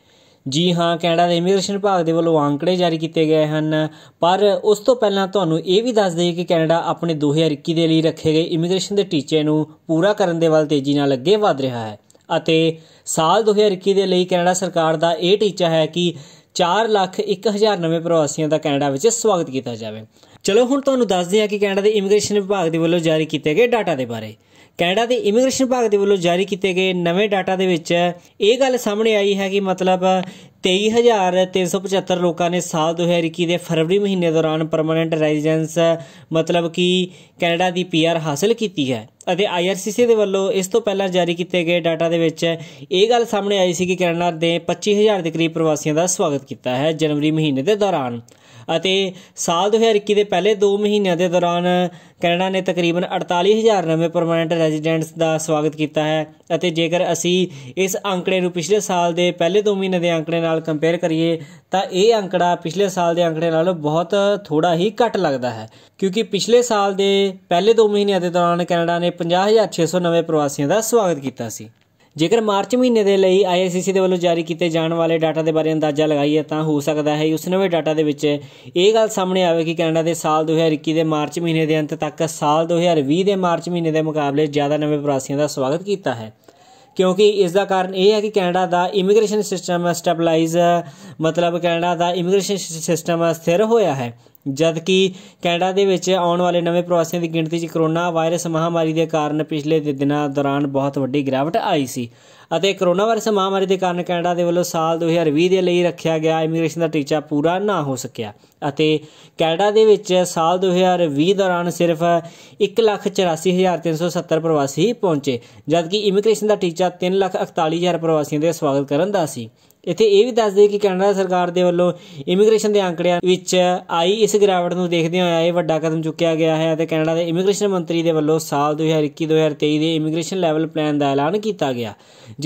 ਜੀ ਹਾਂ ਕੈਨੇਡਾ ਦੇ ਇਮੀਗ੍ਰੇਸ਼ਨ ਵਿਭਾਗ ਦੇ ਵੱਲੋਂ ਅੰਕੜੇ ਜਾਰੀ ਕੀਤੇ ਗਏ ਹਨ ਪਰ ਉਸ ਤੋਂ ਪਹਿਲਾਂ ਤੁਹਾਨੂੰ ਇਹ ਵੀ ਦੱਸ ਦਈਏ ਕਿ ਕੈਨੇਡਾ ਆਪਣੇ 2021 ਦੇ ਲਈ ਰੱਖੇ ਗਏ ਇਮੀਗ੍ਰੇਸ਼ਨ ਦੇ ਟੀਚੇ ਨੂੰ ਪੂਰਾ ਕਰਨ ਦੇ ਵੱਲ ਤੇਜ਼ੀ ਨਾਲ ਅੱਗੇ ਵਧ ਰਿਹਾ ਹੈ ਅਤੇ ਸਾਲ 2021 ਦੇ ਲਈ ਕੈਨੇਡਾ ਸਰਕਾਰ ਦਾ ਇਹ ਟੀਚਾ ਹੈ ਕਿ 4 ਲੱਖ 1000 ਨਵੇਂ ਪ੍ਰਵਾਸੀਆਂ ਦਾ ਕੈਨੇਡਾ ਵਿੱਚ ਸਵਾਗਤ ਕੀਤਾ ਜਾਵੇ ਚਲੋ ਹੁਣ ਤੁਹਾਨੂੰ ਦੱਸਦੇ ਹਾਂ ਕਿ ਕੈਨੇਡਾ ਦੇ ਇਮੀਗ੍ਰੇਸ਼ਨ ਵਿਭਾਗ ਦੇ ਵੱਲੋਂ ਜਾਰੀ ਕੀਤੇ ਗਏ ਡਾਟਾ ਦੇ ਬਾਰੇ ਕੈਨੇਡਾ ਦੇ ਇਮੀਗ੍ਰੇਸ਼ਨ ਵਿਭਾਗ ਦੇ ਵੱਲੋਂ ਜਾਰੀ ਕੀਤੇ ਗਏ ਨਵੇਂ ਡਾਟਾ ਦੇ ਵਿੱਚ ਇਹ ਗੱਲ ਸਾਹਮਣੇ ਆਈ ਹੈ ਕਿ ਮਤਲਬ 23375 ਲੋਕਾਂ ਨੇ ਸਾਲ 2021 ਦੇ ਫਰਵਰੀ ਮਹੀਨੇ ਦੌਰਾਨ ਪਰਮਨੈਂਟ ਰੈਜ਼ੀਡੈਂਸ ਮਤਲਬ ਕਿ ਕੈਨੇਡਾ ਦੀ ਪੀਆਰ ਹਾਸਲ ਕੀਤੀ ਹੈ ਅਤੇ ਆਈਆਰਸੀਸੀ ਦੇ ਵੱਲੋਂ ਇਸ ਤੋਂ ਪਹਿਲਾਂ ਜਾਰੀ ਕੀਤੇ ਗਏ ਡਾਟਾ ਦੇ ਵਿੱਚ ਇਹ ਗੱਲ ਸਾਹਮਣੇ ਆਈ ਸੀ ਕਿ ਕੈਨੇਡਾ ਦੇ 25000 ਦੇ ਕਰੀਬ ਪ੍ਰਵਾਸੀਆਂ ਦਾ ਸਵਾਗਤ ਕੀਤਾ ਹੈ ਜਨਵਰੀ ਮਹੀਨੇ ਦੇ ਦੌਰਾਨ ਅਤੇ ਸਾਲ 2021 ਦੇ ਪਹਿਲੇ 2 ਮਹੀਨਿਆਂ ਦੇ ਦੌਰਾਨ ਕੈਨੇਡਾ ਨੇ ਤਕਰੀਬਨ 48000 ਨਵੇਂ ਪਰਮਨੈਂਟ ਰੈਜ਼ੀਡੈਂਟਸ ਦਾ ਸਵਾਗਤ ਕੀਤਾ ਹੈ ਅਤੇ ਜੇਕਰ ਅਸੀਂ ਇਸ ਅੰਕੜੇ ਨੂੰ ਪਿਛਲੇ ਸਾਲ ਦੇ ਪਹਿਲੇ 2 ਮਹੀਨੇ ਦੇ ਅੰਕੜੇ ਨਾਲ ਕੰਪੇਅਰ ਕਰੀਏ ਤਾਂ ਇਹ ਅੰਕੜਾ ਪਿਛਲੇ ਸਾਲ ਦੇ ਅੰਕੜੇ ਨਾਲੋਂ ਬਹੁਤ ਥੋੜਾ ਹੀ ਘੱਟ ਲੱਗਦਾ ਹੈ ਕਿਉਂਕਿ ਪਿਛਲੇ ਸਾਲ ਦੇ ਪਹਿਲੇ 2 ਮਹੀਨਿਆਂ ਦੇ ਦੌਰਾਨ ਕੈਨੇਡਾ ਨੇ 50600 ਨਵੇਂ ਪ੍ਰਵਾਸੀਆਂ ਦਾ ਸਵਾਗਤ ਕੀਤਾ ਸੀ ਜੇਕਰ ਮਾਰਚ ਮਹੀਨੇ ਦੇ ਲਈ IICC ਦੇ ਵੱਲੋਂ ਜਾਰੀ ਕੀਤੇ ਜਾਣ ਵਾਲੇ ਡਾਟਾ ਦੇ ਬਾਰੇ ਅੰਦਾਜ਼ਾ ਲਗਾਈਏ ਤਾਂ ਹੋ ਸਕਦਾ ਹੈ ਉਸ ਨਵੇਂ ਡਾਟਾ ਦੇ ਵਿੱਚ ਇਹ ਗੱਲ ਸਾਹਮਣੇ ਆਵੇ ਕਿ ਕੈਨੇਡਾ ਦੇ ਸਾਲ 2021 ਦੇ ਮਾਰਚ ਮਹੀਨੇ ਦੇ ਅੰਤ ਤੱਕ ਸਾਲ 2020 ਦੇ ਮਾਰਚ ਮਹੀਨੇ ਦੇ ਮੁਕਾਬਲੇ ਜ਼ਿਆਦਾ ਨਵੇਂ ਪ੍ਰਵਾਸੀਆਂ ਦਾ ਸਵਾਗਤ ਕੀਤਾ ਹੈ ਕਿਉਂਕਿ ਇਸ ਦਾ ਕਾਰਨ ਇਹ ਹੈ ਕਿ ਕੈਨੇਡਾ ਦਾ ਇਮੀਗ੍ਰੇਸ਼ਨ ਸਿਸਟਮ ਸਟੈਬਲਾਈਜ਼ ਮਤਲਬ ਕੈਨੇਡਾ ਦਾ ਇਮੀਗ੍ਰੇਸ਼ਨ ਸਿਸਟਮ ਸਥਿਰ ਹੋਇਆ ਹੈ ਜਦਕਿ ਕੈਨੇਡਾ ਦੇ ਵਿੱਚ ਆਉਣ ਵਾਲੇ ਨਵੇਂ ਪ੍ਰਵਾਸੀਆਂ ਦੀ ਗਿਣਤੀ 'ਚ ਕਰੋਨਾ ਵਾਇਰਸ ਮਹਾਮਾਰੀ ਦੇ ਕਾਰਨ ਪਿਛਲੇ ਦਿਨਾਂ ਦੌਰਾਨ ਬਹੁਤ ਵੱਡੀ ਗਿਰਾਵਟ ਆਈ ਸੀ ਅਤੇ ਕਰੋਨਾ ਵਾਇਰਸ ਮਹਾਮਾਰੀ ਦੇ ਕਾਰਨ ਕੈਨੇਡਾ ਦੇ ਵੱਲੋਂ ਸਾਲ 2020 ਦੇ ਲਈ ਰੱਖਿਆ ਗਿਆ ਇਮੀਗ੍ਰੇਸ਼ਨ ਦਾ ਟੀਚਾ ਪੂਰਾ ਨਾ ਹੋ ਸਕਿਆ ਅਤੇ ਕੈਨੇਡਾ ਦੇ ਵਿੱਚ ਸਾਲ 2020 ਦੌਰਾਨ ਸਿਰਫ 184370 ਪ੍ਰਵਾਸੀ ਪਹੁੰਚੇ ਜਦਕਿ ਇਮੀਗ੍ਰੇਸ਼ਨ ਦਾ ਟੀਚਾ 341000 ਪ੍ਰਵਾਸੀਆਂ ਦੇ ਸਵਾਗਤ ਕਰਨ ਦਾ ਸੀ ਇੱਥੇ ਇਹ ਵੀ ਦੱਸ ਦੇ ਕਿ ਕੈਨੇਡਾ ਸਰਕਾਰ ਦੇ ਵੱਲੋਂ ਇਮੀਗ੍ਰੇਸ਼ਨ ਦੇ ਅੰਕੜਿਆਂ ਵਿੱਚ ਆਈ ਇਸ ਗਿਰਾਵਟ ਨੂੰ ਦੇਖਦੇ ਹੋਏ ਇਹ ਵੱਡਾ ਕਦਮ ਚੁੱਕਿਆ ਗਿਆ ਹੈ ਅਤੇ ਕੈਨੇਡਾ ਦੇ ਇਮੀਗ੍ਰੇਸ਼ਨ ਮੰਤਰੀ ਦੇ ਵੱਲੋਂ ਸਾਲ 2021-2023 ਦੇ ਇਮੀਗ੍ਰੇਸ਼ਨ ਲੈਵਲ ਪਲਾਨ ਦਾ ਐਲਾਨ ਕੀਤਾ ਗਿਆ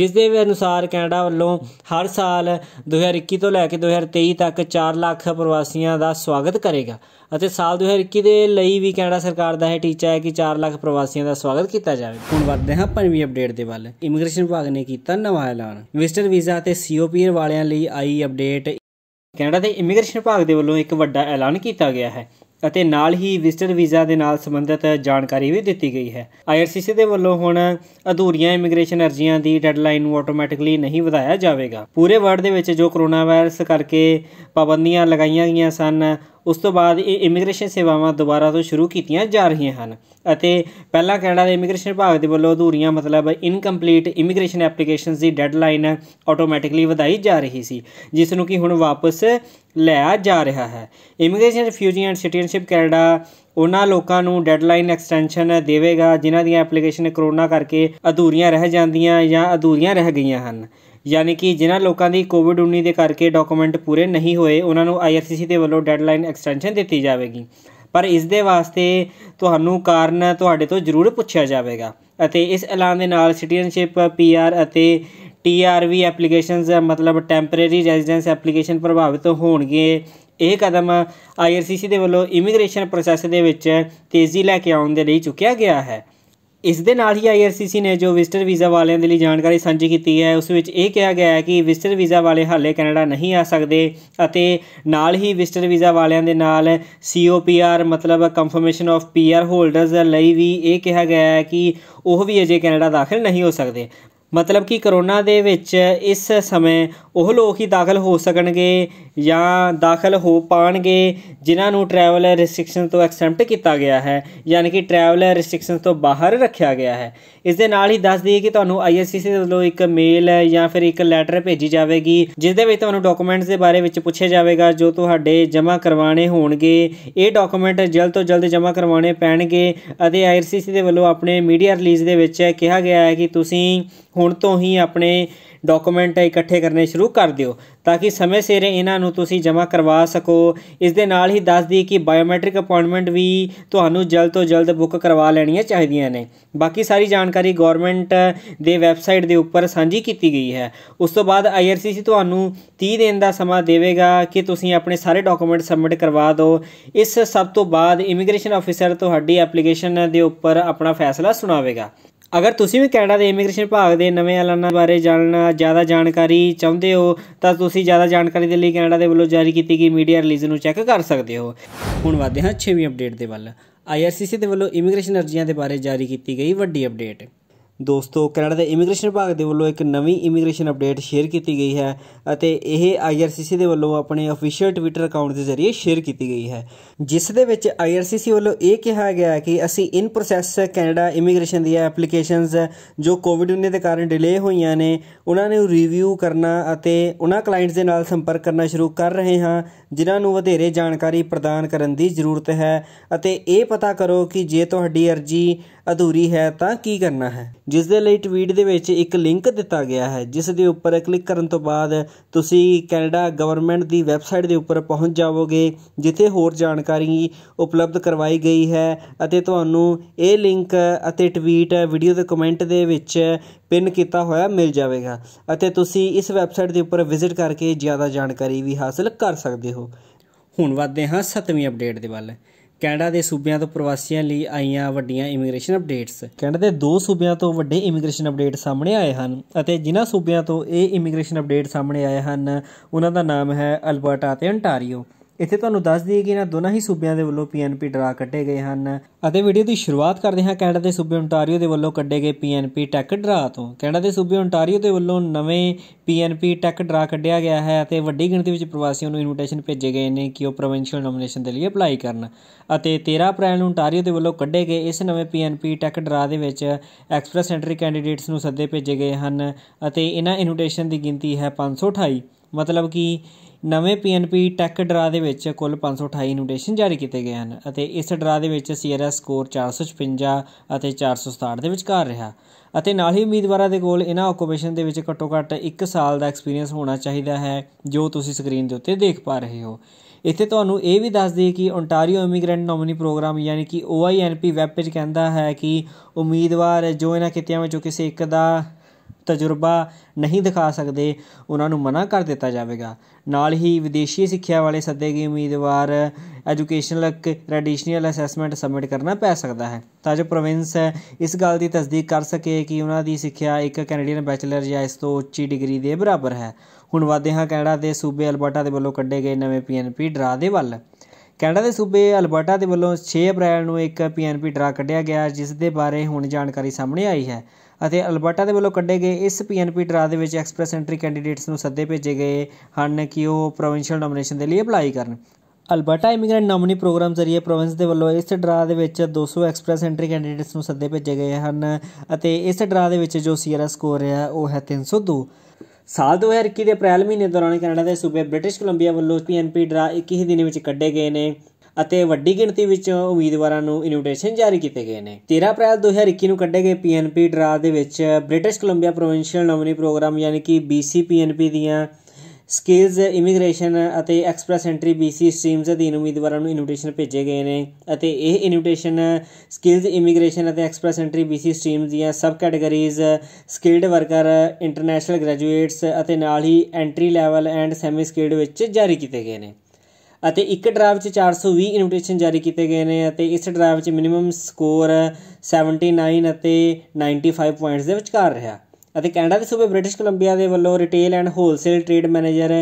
ਜਿਸ ਦੇ ਅਨੁਸਾਰ ਕੈਨੇਡਾ ਵੱਲੋਂ ਹਰ ਸਾਲ 2021 ਤੋਂ ਲੈ ਕੇ 2023 ਤੱਕ 4 ਲੱਖ ਪ੍ਰਵਾਸੀਆਂ ਦਾ ਸਵਾਗਤ ਕਰੇਗਾ ਅਤੇ ਸਾਲ 2021 ਦੇ ਲਈ ਵੀ ਕੈਨੇਡਾ ਸਰਕਾਰ ਦਾ ਇਹ ਟੀਚਾ ਹੈ ਕਿ 4 ਲੱਖ ਪ੍ਰਵਾਸੀਆਂ ਦਾ ਸਵਾਗਤ ਕੀਤਾ ਜਾਵੇ ਹੁਣ ਵਰਦੇ ਹਾਂ ਪੰਜਵੀਂ ਅਪਡੇਟ ਦੇ ਵੱਲ ਇਮੀਗ੍ਰੇਸ਼ਨ ਵਿਭਾਗ ਨੇ ਕੀਤਾ ਨਵਾਂ ਐਲਾਨ ਵਿਜ਼ਟਰ ਵੀਜ਼ਾ ਤੇ ਸੀਓਪੀਆਰ ਵਾਲਿਆਂ ਲਈ ਆਈ ਅਪਡੇਟ ਕੈਨੇਡਾ ਦੇ ਇਮੀਗ੍ਰੇਸ਼ਨ ਵਿਭਾਗ ਦੇ ਵੱਲੋਂ ਇੱਕ ਵੱਡਾ ਐਲਾਨ ਕੀਤਾ ਗਿਆ ਹੈ ਅਤੇ ਨਾਲ ਹੀ ਵਿਜ਼ਟਰ ਵੀਜ਼ਾ ਦੇ ਨਾਲ ਸੰਬੰਧਿਤ ਜਾਣਕਾਰੀ ਵੀ ਦਿੱਤੀ ਗਈ ਹੈ ਆਈਆਰਸੀਸੀ ਦੇ ਵੱਲੋਂ ਹੁਣ ਅਧੂਰੀਆਂ ਇਮੀਗ੍ਰੇਸ਼ਨ ਅਰਜ਼ੀਆਂ ਦੀ ਡੈਡਲਾਈਨ ਨੂੰ ਆਟੋਮੈਟਿਕਲੀ ਨਹੀਂ ਵਧਾਇਆ ਜਾਵੇਗਾ ਪੂਰੇ ਵਰਲਡ ਦੇ ਵਿੱਚ ਜੋ ਕੋਰੋਨਾ ਵਾਇਰਸ ਕਰਕੇ ਪਾਬੰਦੀਆਂ ਲਗਾਈਆਂ ਗਈਆਂ ਸਨ ਉਸ ਤੋਂ ਬਾਅਦ ਇਹ ਇਮੀਗ੍ਰੇਸ਼ਨ ਸੇਵਾਵਾਂ ਦੁਬਾਰਾ ਤੋਂ ਸ਼ੁਰੂ ਕੀਤੀਆਂ ਜਾ ਰਹੀਆਂ ਹਨ ਅਤੇ ਪਹਿਲਾਂ ਕੈਨੇਡਾ ਦੇ ਇਮੀਗ੍ਰੇਸ਼ਨ ਵਿਭਾਗ ਦੇ ਵੱਲੋਂ ਅਧੂਰੀਆਂ ਮਤਲਬ ਇਨਕੰਪਲੀਟ ਇਮੀਗ੍ਰੇਸ਼ਨ ਐਪਲੀਕੇਸ਼ਨਸ ਦੀ ਡੈਡਲਾਈਨ ਆਟੋਮੈਟਿਕਲੀ ਵਧਾਈ ਜਾ ਰਹੀ ਸੀ ਜਿਸ ਨੂੰ ਕਿ ਹੁਣ ਵਾਪਸ ਲਿਆ ਜਾ ਰਿਹਾ ਹੈ immigration refugee and citizenship Canada ਉਹਨਾਂ ਲੋਕਾਂ ਨੂੰ ਡੈਡਲਾਈਨ ਐਕਸਟੈਂਸ਼ਨ ਦੇਵੇਗਾ ਜਿਨ੍ਹਾਂ ਦੀਆਂ ਐਪਲੀਕੇਸ਼ਨ ਕਰੋਨਾ ਕਰਕੇ ਅਧੂਰੀਆਂ ਰਹਿ ਜਾਂਦੀਆਂ ਜਾਂ ਅਧੂਰੀਆਂ ਰਹਿ ਗਈਆਂ ਹਨ ਯਾਨੀ ਕਿ ਜਿਨ੍ਹਾਂ ਲੋਕਾਂ ਦੀ ਕੋਵਿਡ-19 ਦੇ ਕਰਕੇ ਡਾਕੂਮੈਂਟ ਪੂਰੇ ਨਹੀਂ ਹੋਏ ਉਹਨਾਂ ਨੂੰ ਆਈਆਰਸੀਸੀ ਦੇ ਵੱਲੋਂ ਡੈਡਲਾਈਨ ਐਕਸਟੈਂਸ਼ਨ ਦਿੱਤੀ ਜਾਵੇਗੀ ਪਰ ਇਸ ਦੇ ਵਾਸਤੇ ਤੁਹਾਨੂੰ ਕਾਰਨ ਤੁਹਾਡੇ ਤੋਂ ਜ਼ਰੂਰ ਪੁੱਛਿਆ ਜਾਵੇਗਾ ਅਤੇ ਇਸ ਐਲਾਨ ਦੇ ਨਾਲ ਸਿਟੀਜ਼ਨਸ਼ਿਪ ਪੀਆਰ ਅਤੇ ਟੀਆਰਵੀ ਐਪਲੀਕੇਸ਼ਨਸ ਮਤਲਬ ਟੈਂਪਰੇਰੀ ਰੈਜ਼ੀਡੈਂਸ ਐਪਲੀਕੇਸ਼ਨ ਪ੍ਰਭਾਵਿਤ ਹੋਣਗੇ ਇਹ ਕਦਮ ਆਈਆਰਸੀਸੀ ਦੇ ਵੱਲੋਂ ਇਮੀਗ੍ਰੇਸ਼ਨ ਪ੍ਰੋਸੈਸ ਦੇ ਵਿੱਚ ਤੇਜ਼ੀ ਲੈ ਕੇ ਆਉਣ ਦੇ ਲਈ ਚੁੱਕਿਆ ਗਿਆ ਹੈ ਇਸ ਦੇ ਨਾਲ ਹੀ ਆਈਆਰਸੀਸੀ ਨੇ ਜੋ ਵਿਜ਼ਟਰ ਵੀਜ਼ਾ ਵਾਲਿਆਂ ਦੇ ਲਈ ਜਾਣਕਾਰੀ ਸਾਂਝੀ ਕੀਤੀ ਹੈ ਉਸ ਵਿੱਚ ਇਹ ਕਿਹਾ ਗਿਆ ਹੈ ਕਿ ਵਿਜ਼ਟਰ ਵੀਜ਼ਾ ਵਾਲੇ ਹਾਲੇ ਕੈਨੇਡਾ ਨਹੀਂ ਆ ਸਕਦੇ ਅਤੇ ਨਾਲ ਹੀ ਵਿਜ਼ਟਰ ਵੀਜ਼ਾ ਵਾਲਿਆਂ ਦੇ ਨਾਲ ਸੀਓਪੀਆਰ ਮਤਲਬ ਕਨਫਰਮੇਸ਼ਨ ਆਫ ਪੀਆਰ ਹੋਲਡਰਸ ਲਈ ਵੀ ਇਹ ਕਿਹਾ ਗਿਆ ਹੈ ਕਿ ਉਹ ਵੀ ਅਜੇ ਕੈਨੇਡਾ ਦਾਖਲ ਨਹੀਂ ਹੋ ਸਕਦੇ ਮਤਲਬ ਕਿ ਕਰੋਨਾ ਦੇ ਵਿੱਚ ਇਸ ਸਮੇਂ ਉਹ ਲੋਕ ਹੀ ਦਾਖਲ ਹੋ ਸਕਣਗੇ ਜਾਂ ਦਾਖਲ ਹੋ ਪਾਣਗੇ ਜਿਨ੍ਹਾਂ ਨੂੰ ਟਰੈਵਲ ਰੈਸਟ੍ਰਿਕਸ਼ਨ ਤੋਂ ਐਕਸੈਂਪਟ ਕੀਤਾ ਗਿਆ ਹੈ ਯਾਨੀ ਕਿ ਟਰੈਵਲ ਰੈਸਟ੍ਰਿਕਸ਼ਨ ਤੋਂ ਬਾਹਰ ਰੱਖਿਆ ਗਿਆ ਹੈ ਇਸ ਦੇ ਨਾਲ ਹੀ ਦੱਸ ਦਈਏ ਕਿ ਤੁਹਾਨੂੰ ਆਈਐਸਸੀਸੀ ਦੇ ਵੱਲੋਂ ਇੱਕ ਮੇਲ ਜਾਂ ਫਿਰ ਇੱਕ ਲੈਟਰ ਭੇਜੀ ਜਾਵੇਗੀ ਜਿਸ ਦੇ ਵਿੱਚ ਤੁਹਾਨੂੰ ਡਾਕੂਮੈਂਟਸ ਦੇ ਬਾਰੇ ਵਿੱਚ ਪੁੱਛਿਆ ਜਾਵੇਗਾ ਜੋ ਤੁਹਾਡੇ ਜਮ੍ਹਾਂ ਕਰਵਾਣੇ ਹੋਣਗੇ ਇਹ ਡਾਕੂਮੈਂਟ ਜਲਦ ਤੋਂ ਜਲਦ ਜਮ੍ਹਾਂ ਕਰਵਾਉਣੇ ਪੈਣਗੇ ਅਤੇ ਆਈਐਸਸੀ ਦੇ ਵੱਲੋਂ ਆਪਣੇ ਮੀਡੀਆ ਰਿਲੀਜ਼ ਦੇ ਵਿੱਚ ਕਿਹਾ ਗਿਆ ਹੈ ਕਿ ਤੁਸੀਂ ਹੁਣ ਤੋਂ ਹੀ ਆਪਣੇ ਡਾਕੂਮੈਂਟ ਇਕੱਠੇ ਕਰਨੇ ਸ਼ੁਰੂ ਕਰ ਦਿਓ ਤਾਂ ਕਿ ਸਮੇਂ ਸਿਰ ਇਹਨਾਂ ਨੂੰ ਤੁਸੀਂ ਜਮ੍ਹਾਂ ਕਰਵਾ ਸਕੋ ਇਸ ਦੇ ਨਾਲ ਹੀ ਦੱਸ ਦਈਏ ਕਿ ਬਾਇਓਮੈਟ੍ਰਿਕ ਅਪਾਇੰਟਮੈਂਟ ਵੀ ਤੁਹਾਨੂੰ ਜਲਦ ਤੋਂ ਜਲਦ ਬੁੱਕ ਕਰਵਾ ਲੈਣੀਆਂ ਚਾਹੀਦੀਆਂ ਨੇ ਬਾਕੀ ਸਾਰੀ ਜਾਣਕਾਰੀ ਗਵਰਨਮੈਂਟ ਦੇ ਵੈਬਸਾਈਟ ਦੇ ਉੱਪਰ ਸਾਂਝੀ ਕੀਤੀ ਗਈ ਹੈ ਉਸ ਤੋਂ ਬਾਅਦ ਆਈਆਰਸੀਸੀ ਤੁਹਾਨੂੰ 30 ਦਿਨ ਦਾ ਸਮਾਂ ਦੇਵੇਗਾ ਕਿ ਤੁਸੀਂ ਆਪਣੇ ਸਾਰੇ ਡਾਕੂਮੈਂਟ ਸਬਮਿਟ ਕਰਵਾ ਦਿਓ ਇਸ ਸਭ ਤੋਂ ਬਾਅਦ ਇਮੀਗ੍ਰੇਸ਼ਨ ਆਫੀਸਰ ਤੁਹਾਡੀ ਐਪਲੀਕੇਸ਼ਨ ਦੇ ਉੱਪਰ ਆਪਣਾ ਫੈਸਲਾ ਸੁਣਾਵੇਗਾ ਅਗਰ ਤੁਸੀਂ ਵੀ ਕੈਨੇਡਾ ਦੇ ਇਮੀਗ੍ਰੇਸ਼ਨ ਵਿਭਾਗ ਦੇ ਨਵੇਂ ਐਲਾਨਾਂ ਬਾਰੇ ਜਾਣਨਾ ਜ਼ਿਆਦਾ ਜਾਣਕਾਰੀ ਚਾਹੁੰਦੇ ਹੋ ਤਾਂ ਤੁਸੀਂ ਜ਼ਿਆਦਾ ਜਾਣਕਾਰੀ ਦੇ ਲਈ ਕੈਨੇਡਾ ਦੇ ਵੱਲੋਂ ਜਾਰੀ ਕੀਤੀ ਗਈ ਮੀਡੀਆ ਰਿਲੀਜ਼ ਨੂੰ ਚੈੱਕ ਕਰ ਸਕਦੇ ਹੋ ਹੁਣ ਵਧਦੇ ਹਾਂ 6ਵੀਂ ਅਪਡੇਟ ਦੇ ਵੱਲ ਆਈਆਰਸੀਸੀ ਦੇ ਵੱਲੋਂ ਇਮੀਗ੍ਰੇਸ਼ਨ ਅਰਜ਼ੀਆਂ ਦੇ ਬਾਰੇ ਜਾਰੀ ਕੀਤੀ ਗਈ ਵੱਡੀ ਅਪਡੇਟ ਦੋਸਤੋ ਕੈਨੇਡਾ ਦੇ ਇਮੀਗ੍ਰੇਸ਼ਨ ਵਿਭਾਗ ਦੇ ਵੱਲੋਂ ਇੱਕ ਨਵੀਂ ਇਮੀਗ੍ਰੇਸ਼ਨ ਅਪਡੇਟ ਸ਼ੇਅਰ ਕੀਤੀ ਗਈ ਹੈ ਅਤੇ ਇਹ ਆਈਆਰਸੀਸੀ ਦੇ ਵੱਲੋਂ ਆਪਣੇ ਅਫੀਸ਼ੀਅਲ ਟਵਿੱਟਰ ਅਕਾਊਂਟ ਦੇ ਜ਼ਰੀਏ ਸ਼ੇਅਰ ਕੀਤੀ ਗਈ ਹੈ ਜਿਸ ਦੇ ਵਿੱਚ ਆਈਆਰਸੀਸੀ ਵੱਲੋਂ ਇਹ ਕਿਹਾ ਗਿਆ ਹੈ ਕਿ ਅਸੀਂ ਇਨ ਪ੍ਰੋਸੈਸ ਕੈਨੇਡਾ ਇਮੀਗ੍ਰੇਸ਼ਨ ਦੀਆਂ ਐਪਲੀਕੇਸ਼ਨਸ ਜੋ ਕੋਵਿਡ-19 ਦੇ ਕਾਰਨ ਡਿਲੇ ਹੋਈਆਂ ਨੇ ਉਹਨਾਂ ਨੂੰ ਰਿਵਿਊ ਕਰਨਾ ਅਤੇ ਉਹਨਾਂ ਕਲਾਇੰਟਸ ਦੇ ਨਾਲ ਸੰਪਰਕ ਕਰਨਾ ਸ਼ੁਰੂ ਕਰ ਰਹੇ ਹਾਂ ਜਿਨ੍ਹਾਂ ਨੂੰ ਵਧੇਰੇ ਜਾਣਕਾਰੀ ਪ੍ਰਦਾਨ ਕਰਨ ਦੀ ਜ਼ਰੂਰਤ ਹੈ ਅਤੇ ਇਹ ਪਤਾ ਕਰੋ ਕਿ ਜੇ ਤੁਹਾਡੀ ਅਰਜ਼ੀ ਅਧੂਰੀ ਹੈ ਤਾਂ ਕੀ ਕਰਨਾ ਹੈ ਜਿਸ ਦੇ ਲਈ ਟਵੀਟ ਦੇ ਵਿੱਚ ਇੱਕ ਲਿੰਕ ਦਿੱਤਾ ਗਿਆ ਹੈ ਜਿਸ ਦੇ ਉੱਪਰ ਕਲਿੱਕ ਕਰਨ ਤੋਂ ਬਾਅਦ ਤੁਸੀਂ ਕੈਨੇਡਾ ਗਵਰਨਮੈਂਟ ਦੀ ਵੈਬਸਾਈਟ ਦੇ ਉੱਪਰ ਪਹੁੰਚ ਜਾਵੋਗੇ ਜਿੱਥੇ ਹੋਰ ਜਾਣਕਾਰੀ ਉਪਲਬਧ ਕਰਵਾਈ ਗਈ ਹੈ ਅਤੇ ਤੁਹਾਨੂੰ ਇਹ ਲਿੰਕ ਅਤੇ ਟਵੀਟ ਵੀਡੀਓ ਦੇ ਕਮੈਂਟ ਦੇ ਵਿੱਚ ਪਿੰਨ ਕੀਤਾ ਹੋਇਆ ਮਿਲ ਜਾਵੇਗਾ ਅਤੇ ਤੁਸੀਂ ਇਸ ਵੈਬਸਾਈਟ ਦੇ ਉੱਪਰ ਵਿਜ਼ਿਟ ਕਰਕੇ ਜ਼ਿਆਦਾ ਜਾਣਕਾਰੀ ਵੀ ਹਾਸਲ ਕਰ ਸਕਦੇ ਹੋ ਹੁਣ ਵਧਦੇ ਹਾਂ 7ਵੀਂ ਅਪਡੇਟ ਦੇ ਵੱਲ ਕੈਨੇਡਾ ਦੇ ਸੂਬਿਆਂ ਤੋਂ ਪ੍ਰਵਾਸੀਆਂ ਲਈ ਆਈਆਂ ਵੱਡੀਆਂ ਇਮੀਗ੍ਰੇਸ਼ਨ ਅਪਡੇਟਸ ਕੈਨੇਡਾ ਦੇ ਦੋ ਸੂਬਿਆਂ ਤੋਂ ਵੱਡੇ ਇਮੀਗ੍ਰੇਸ਼ਨ ਅਪਡੇਟ ਸਾਹਮਣੇ ਆਏ ਹਨ ਅਤੇ ਜਿਨ੍ਹਾਂ ਸੂਬਿਆਂ ਤੋਂ ਇਹ ਇਮੀਗ੍ਰੇਸ਼ਨ ਅਪਡੇਟ ਸਾਹਮਣੇ ਆਏ ਹਨ ਉਹਨਾਂ ਦਾ ਨਾਮ ਹੈ ਅਲਬਰਟਾ ਅਤੇ ਅੰਟਾਰੀਓ ਇੱਥੇ ਤੁਹਾਨੂੰ ਦੱਸ ਦਈਏ ਕਿ ਇਹਨਾਂ ਦੋਨਾਂ ਹੀ ਸੂਬਿਆਂ ਦੇ ਵੱਲੋਂ ਪੀਐਨਪੀ ਡਰਾ ਕੱਢੇ ਗਏ ਹਨ ਅਤੇ ਵੀਡੀਓ ਦੀ ਸ਼ੁਰੂਆਤ ਕਰਦੇ ਹਾਂ ਕੈਨੇਡਾ ਦੇ ਸੂਬੇ ਓਨਟਾਰੀਓ ਦੇ ਵੱਲੋਂ ਕੱਢੇ ਗਏ ਪੀਐਨਪੀ ਟੈਕ ਡਰਾ ਤੋਂ ਕੈਨੇਡਾ ਦੇ ਸੂਬੇ ਓਨਟਾਰੀਓ ਦੇ ਵੱਲੋਂ ਨਵੇਂ ਪੀਐਨਪੀ ਟੈਕ ਡਰਾ ਕੱਢਿਆ ਗਿਆ ਹੈ ਅਤੇ ਵੱਡੀ ਗਿਣਤੀ ਵਿੱਚ ਪ੍ਰਵਾਸੀਆਂ ਨੂੰ ਇਨਵੀਟੇਸ਼ਨ ਭੇਜੇ ਗਏ ਨੇ ਕਿ ਉਹ ਪ੍ਰੋਵਿੰਸ਼ੀਅਲ ਨੋਮੀਨੇਸ਼ਨ ਦੇ ਲਈ ਅਪਲਾਈ ਕਰਨ ਅਤੇ 13 ਅਪ੍ਰੈਲ ਨੂੰ ਓਨਟਾਰੀਓ ਦੇ ਵੱਲੋਂ ਕੱਢੇ ਗਏ ਇਸ ਨਵੇਂ ਪੀਐਨਪੀ ਟੈਕ ਡਰਾ ਦੇ ਵਿੱਚ ਐਕਸਪ੍ਰੈਸ ਐਂਟਰੀ ਕੈਂਡੀਡੇਟਸ ਨੂੰ ਸੱਦੇ ਭੇਜੇ ਗਏ ਹਨ ਅਤੇ ਇਹਨਾਂ ਇਨਵੀਟੇਸ਼ਨ ਦੀ ਗਿਣਤੀ ਹੈ 528 ਮਤਲਬ ਕਿ ਨਵੇਂ ਪੀਐਨਪੀ ਟੈਕ ਡਰਾ ਦੇ ਵਿੱਚ ਕੁੱਲ 528 ਇਨਵੀਟੇਸ਼ਨ ਜਾਰੀ ਕੀਤੇ ਗਏ ਹਨ ਅਤੇ ਇਸ ਡਰਾ ਦੇ ਵਿੱਚ ਸੀਆਰਐਸ ਸਕੋਰ 456 ਅਤੇ 467 ਦੇ ਵਿਚਕਾਰ ਰਿਹਾ ਅਤੇ ਨਾਲ ਹੀ ਉਮੀਦਵਾਰਾਂ ਦੇ ਕੋਲ ਇਹਨਾਂ ਓਕੂਪੇਸ਼ਨ ਦੇ ਵਿੱਚ ਘੱਟੋ-ਘੱਟ 1 ਸਾਲ ਦਾ ਐਕਸਪੀਰੀਅੰਸ ਹੋਣਾ ਚਾਹੀਦਾ ਹੈ ਜੋ ਤੁਸੀਂ ਸਕਰੀਨ ਦੇ ਉੱਤੇ ਦੇਖ ਪਾ ਰਹੇ ਹੋ ਇੱਥੇ ਤੁਹਾਨੂੰ ਇਹ ਵੀ ਦੱਸ ਦਈਏ ਕਿ ਓਨਟਾਰੀਓ ਇਮੀਗ੍ਰੈਂਟ ਨੋਮਿਨੀ ਪ੍ਰੋਗਰਾਮ ਯਾਨੀ ਕਿ OINP ਵੈਬ ਪੇਜ ਕਹਿੰਦਾ ਹੈ ਕਿ ਉਮੀਦਵਾਰ ਜੋ ਇਹਨਾਂ ਕਿਤਿਆਂ ਵਿੱਚੋਂ ਕਿਸੇ ਇੱਕ ਦਾ ਤਜਰਬਾ ਨਹੀਂ ਦਿਖਾ ਸਕਦੇ ਉਹਨਾਂ ਨੂੰ ਮਨਾ ਕਰ ਦਿੱਤਾ ਜਾਵੇਗਾ ਨਾਲ ਹੀ ਵਿਦੇਸ਼ੀ ਸਿੱਖਿਆ ਵਾਲੇ ਸੱਦੇ ਗਏ ਉਮੀਦਵਾਰ ਐਜੂਕੇਸ਼ਨਲ ਟ੍ਰੈਡੀਸ਼ਨਲ ਅਸੈਸਮੈਂਟ ਸਬਮਿਟ ਕਰਨਾ ਪੈ ਸਕਦਾ ਹੈ ਤਾਂ ਜੋ ਪ੍ਰੋਵਿੰਸ ਇਸ ਗੱਲ ਦੀ ਤਸਦੀਕ ਕਰ ਸਕੇ ਕਿ ਉਹਨਾਂ ਦੀ ਸਿੱਖਿਆ ਇੱਕ ਕੈਨੇਡੀਅਨ ਬੈਚਲਰ ਜਾਂ ਇਸ ਤੋਂ ਉੱਚੀ ਡਿਗਰੀ ਦੇ ਬਰਾਬਰ ਹੈ ਹੁਣ ਵਾਦੇ ਹਾਂ ਕੈਨੇਡਾ ਦੇ ਸੂਬੇ ਅਲਬਰਟਾ ਦੇ ਵੱਲੋਂ ਕੱਢੇ ਗਏ ਨਵੇਂ ਪੀਐਨਪੀ ਡਰਾ ਦੇ ਵੱਲ ਕੈਨੇਡਾ ਦੇ ਸੂਬੇ ਅਲਬਰਟਾ ਦੇ ਵੱਲੋਂ 6 ਅਪ੍ਰੈਲ ਨੂੰ ਇੱਕ ਪੀਐਨਪੀ ਡਰਾ ਕੱਢਿਆ ਗਿਆ ਜਿਸ ਦੇ ਬਾਰੇ ਹੁਣ ਜਾਣਕਾਰੀ ਸਾਹਮਣੇ ਆਈ ਹੈ ਅਤੇ ਅਲਬਰਟਾ ਦੇ ਵੱਲੋਂ ਕੱਢੇ ਗਏ ਇਸ ਪੀਐਨਪੀ ਡਰਾ ਦੇ ਵਿੱਚ ਐਕਸਪ੍ਰੈਸ ਐਂਟਰੀ ਕੈਂਡੀਡੇਟਸ ਨੂੰ ਸੱਦੇ ਭੇਜੇ ਗਏ ਹਨ ਕਿ ਉਹ ਪ੍ਰੋਵਿੰਸ਼ੀਅਲ ਨੋਮੀਨੇਸ਼ਨ ਦੇ ਲਈ ਅਪਲਾਈ ਕਰਨ ਅਲਬਰਟਾ ਇਮੀਗ੍ਰੈਂਟ ਨਾਮਨੀ ਪ੍ਰੋਗਰਾਮ ਜ਼ਰੀਏ ਪ੍ਰੋਵਿੰਸ ਦੇ ਵੱਲੋਂ ਇਸ ਡਰਾ ਦੇ ਵਿੱਚ 200 ਐਕਸਪ੍ਰੈਸ ਐਂਟਰੀ ਕੈਂਡੀਡੇਟਸ ਨੂੰ ਸੱਦੇ ਭੇਜੇ ਗਏ ਹਨ ਅਤੇ ਇਸ ਡਰਾ ਦੇ ਵਿੱਚ ਜੋ ਸੀਆਰਐਸ ਸਕੋਰ ਹੈ ਉਹ ਹੈ 302 ਸਾਲ 2021 ਦੇ ਅਪ੍ਰੈਲ ਮਹੀਨੇ ਦੌਰਾਨ ਕੈਨੇਡਾ ਦੇ ਸੂਬੇ ਬ੍ਰਿਟਿਸ਼ ਕੋਲੰਬੀਆ ਵੱਲੋਂ ਪੀਐਨਪੀ ਡਰਾ 21 ਦਿਨ ਵਿੱਚ ਕੱਢੇ ਗਏ ਨੇ ਅਤੇ ਵੱਡੀ ਗਿਣਤੀ ਵਿੱਚ ਉਮੀਦਵਾਰਾਂ ਨੂੰ ਇਨਵੀਟੇਸ਼ਨ ਜਾਰੀ ਕੀਤੇ ਗਏ ਨੇ 13 ਅਪ੍ਰੈਲ 2021 ਨੂੰ ਕੱਢੇ ਗਏ ਪੀਐਨਪੀ ਡਰਾਅ ਦੇ ਵਿੱਚ British Columbia provincial nominee programme ਯਾਨੀ ਕਿ ਬੀਸੀਪੀਐਨਪੀ ਦੀਆਂ ਸਕਿਲਸ ਇਮੀਗ੍ਰੇਸ਼ਨ ਅਤੇ ਐਕਸਪ੍ਰੈਸ ਐਂਟਰੀ ਬੀਸੀ ਸਟ੍ਰੀਮਸ ਅਧੀਨ ਉਮੀਦਵਾਰਾਂ ਨੂੰ ਇਨਵੀਟੇਸ਼ਨ ਭੇਜੇ ਗਏ ਨੇ ਅਤੇ ਇਹ ਇਨਵੀਟੇਸ਼ਨ ਸਕਿਲਸ ਇਮੀਗ੍ਰੇਸ਼ਨ ਅਤੇ ਐਕਸਪ੍ਰੈਸ ਐਂਟਰੀ ਬੀਸੀ ਸਟ੍ਰੀਮਸ ਦੀਆਂ sub categories skilled worker international graduates ਅਤੇ ਨਾਲ ਹੀ entry level and semi skilled ਵਿੱਚ ਜਾਰੀ ਕੀਤੇ ਗਏ ਨੇ ਅਤੇ ਇੱਕ ਡਰਾਈਵ 'ਚ 420 ਇਨਵੀਟੇਸ਼ਨ ਜਾਰੀ ਕੀਤੇ ਗਏ ਨੇ ਅਤੇ ਇਸ ਡਰਾਈਵ 'ਚ ਮਿਨੀਮਮ ਸਕੋਰ 79 ਅਤੇ 95 ਪੁਆਇੰਟਸ ਦੇ ਵਿਚਕਾਰ ਰਿਹਾ ਅਤੇ ਕੈਨੇਡਾ ਦੇ ਸੂਬੇ ਬ੍ਰਿਟਿਸ਼ ਕੋਲੰਬੀਆ ਦੇ ਵੱਲੋਂ retail and wholesale trade manager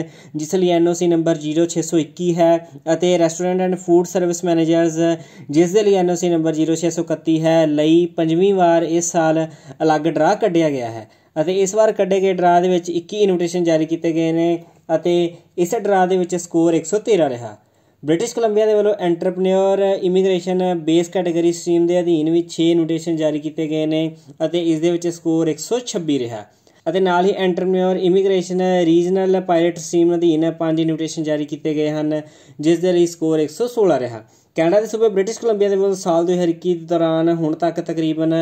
ਜਿਸ ਲਈ ਐਨਓਸੀ ਨੰਬਰ 0621 ਹੈ ਅਤੇ restaurant and food service managers ਜਿਸ ਦੇ ਲਈ ਐਨਓਸੀ ਨੰਬਰ 0631 ਹੈ ਲਈ ਪੰਜਵੀਂ ਵਾਰ ਇਸ ਸਾਲ ਅਲੱਗ ਡਰਾ ਕੱਢਿਆ ਗਿਆ ਹੈ ਅਤੇ ਇਸ ਵਾਰ ਕੱਢੇ ਗਏ ਡਰਾ ਦੇ ਵਿੱਚ 21 ਇਨਵੀਟੇਸ਼ਨ ਜਾਰੀ ਕੀਤੇ ਗਏ ਨੇ ਅਤੇ ਇਸ ਡਰਾ ਦੇ ਵਿੱਚ ਸਕੋਰ 113 ਰਿਹਾ ਬ੍ਰਿਟਿਸ਼ ਕੋਲੰਬੀਆ ਦੇ ਵੱਲੋਂ entrepreneur immigration base category stream ਦੇ ਅਧੀਨ ਵੀ 6 ਨੋਟੇਸ਼ਨ ਜਾਰੀ ਕੀਤੇ ਗਏ ਨੇ ਅਤੇ ਇਸ ਦੇ ਵਿੱਚ ਸਕੋਰ 126 ਰਿਹਾ ਅਤੇ ਨਾਲ ਹੀ entrepreneur immigration regional pilot stream ਅਧੀਨ 5 ਇਨਵੀਟੇਸ਼ਨ ਜਾਰੀ ਕੀਤੇ ਗਏ ਹਨ ਜਿਸ ਦੇ ਲਈ ਸਕੋਰ 116 ਰਿਹਾ ਕੈਨੇਡਾ ਦੇ ਸੂਬੇ ਬ੍ਰਿਟਿਸ਼ ਕੋਲੰਬੀਆ ਦੇ ਵੱਲੋਂ ਸਾਲ 2021 ਦੌਰਾਨ ਹੁਣ ਤੱਕ ਤਕਰੀਬਨ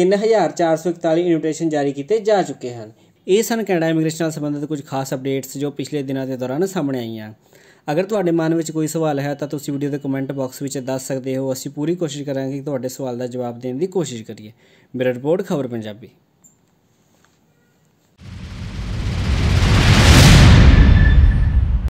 3441 ਇਨਵੀਟੇਸ਼ਨ ਜਾਰੀ ਕੀਤੇ ਜਾ ਚੁੱਕੇ ਹਨ ਇਹ ਸਨ ਕੈਨੇਡਾ ਇਮੀਗ੍ਰੇਸ਼ਨ ਨਾਲ ਸੰਬੰਧਿਤ ਕੁਝ ਖਾਸ ਅਪਡੇਟਸ ਜੋ ਪਿਛਲੇ ਦਿਨਾਂ ਦੇ ਦੌਰਾਨ ਸਾਹਮਣੇ ਆਈਆਂ ਅਗਰ ਤੁਹਾਡੇ ਮਨ ਵਿੱਚ ਕੋਈ ਸਵਾਲ ਹੈ ਤਾਂ ਤੁਸੀਂ ਵੀਡੀਓ ਦੇ ਕਮੈਂਟ ਬਾਕਸ ਵਿੱਚ ਦੱਸ ਸਕਦੇ ਹੋ ਅਸੀਂ ਪੂਰੀ ਕੋਸ਼ਿਸ਼ ਕਰਾਂਗੇ ਕਿ ਤੁਹਾਡੇ ਸਵਾਲ ਦਾ ਜਵਾਬ ਦੇਣ ਦੀ ਕੋਸ਼ਿਸ਼ ਕਰੀਏ ਮੇਰਾ ਰਿਪੋਰਟ ਖਬਰ ਪੰਜਾਬੀ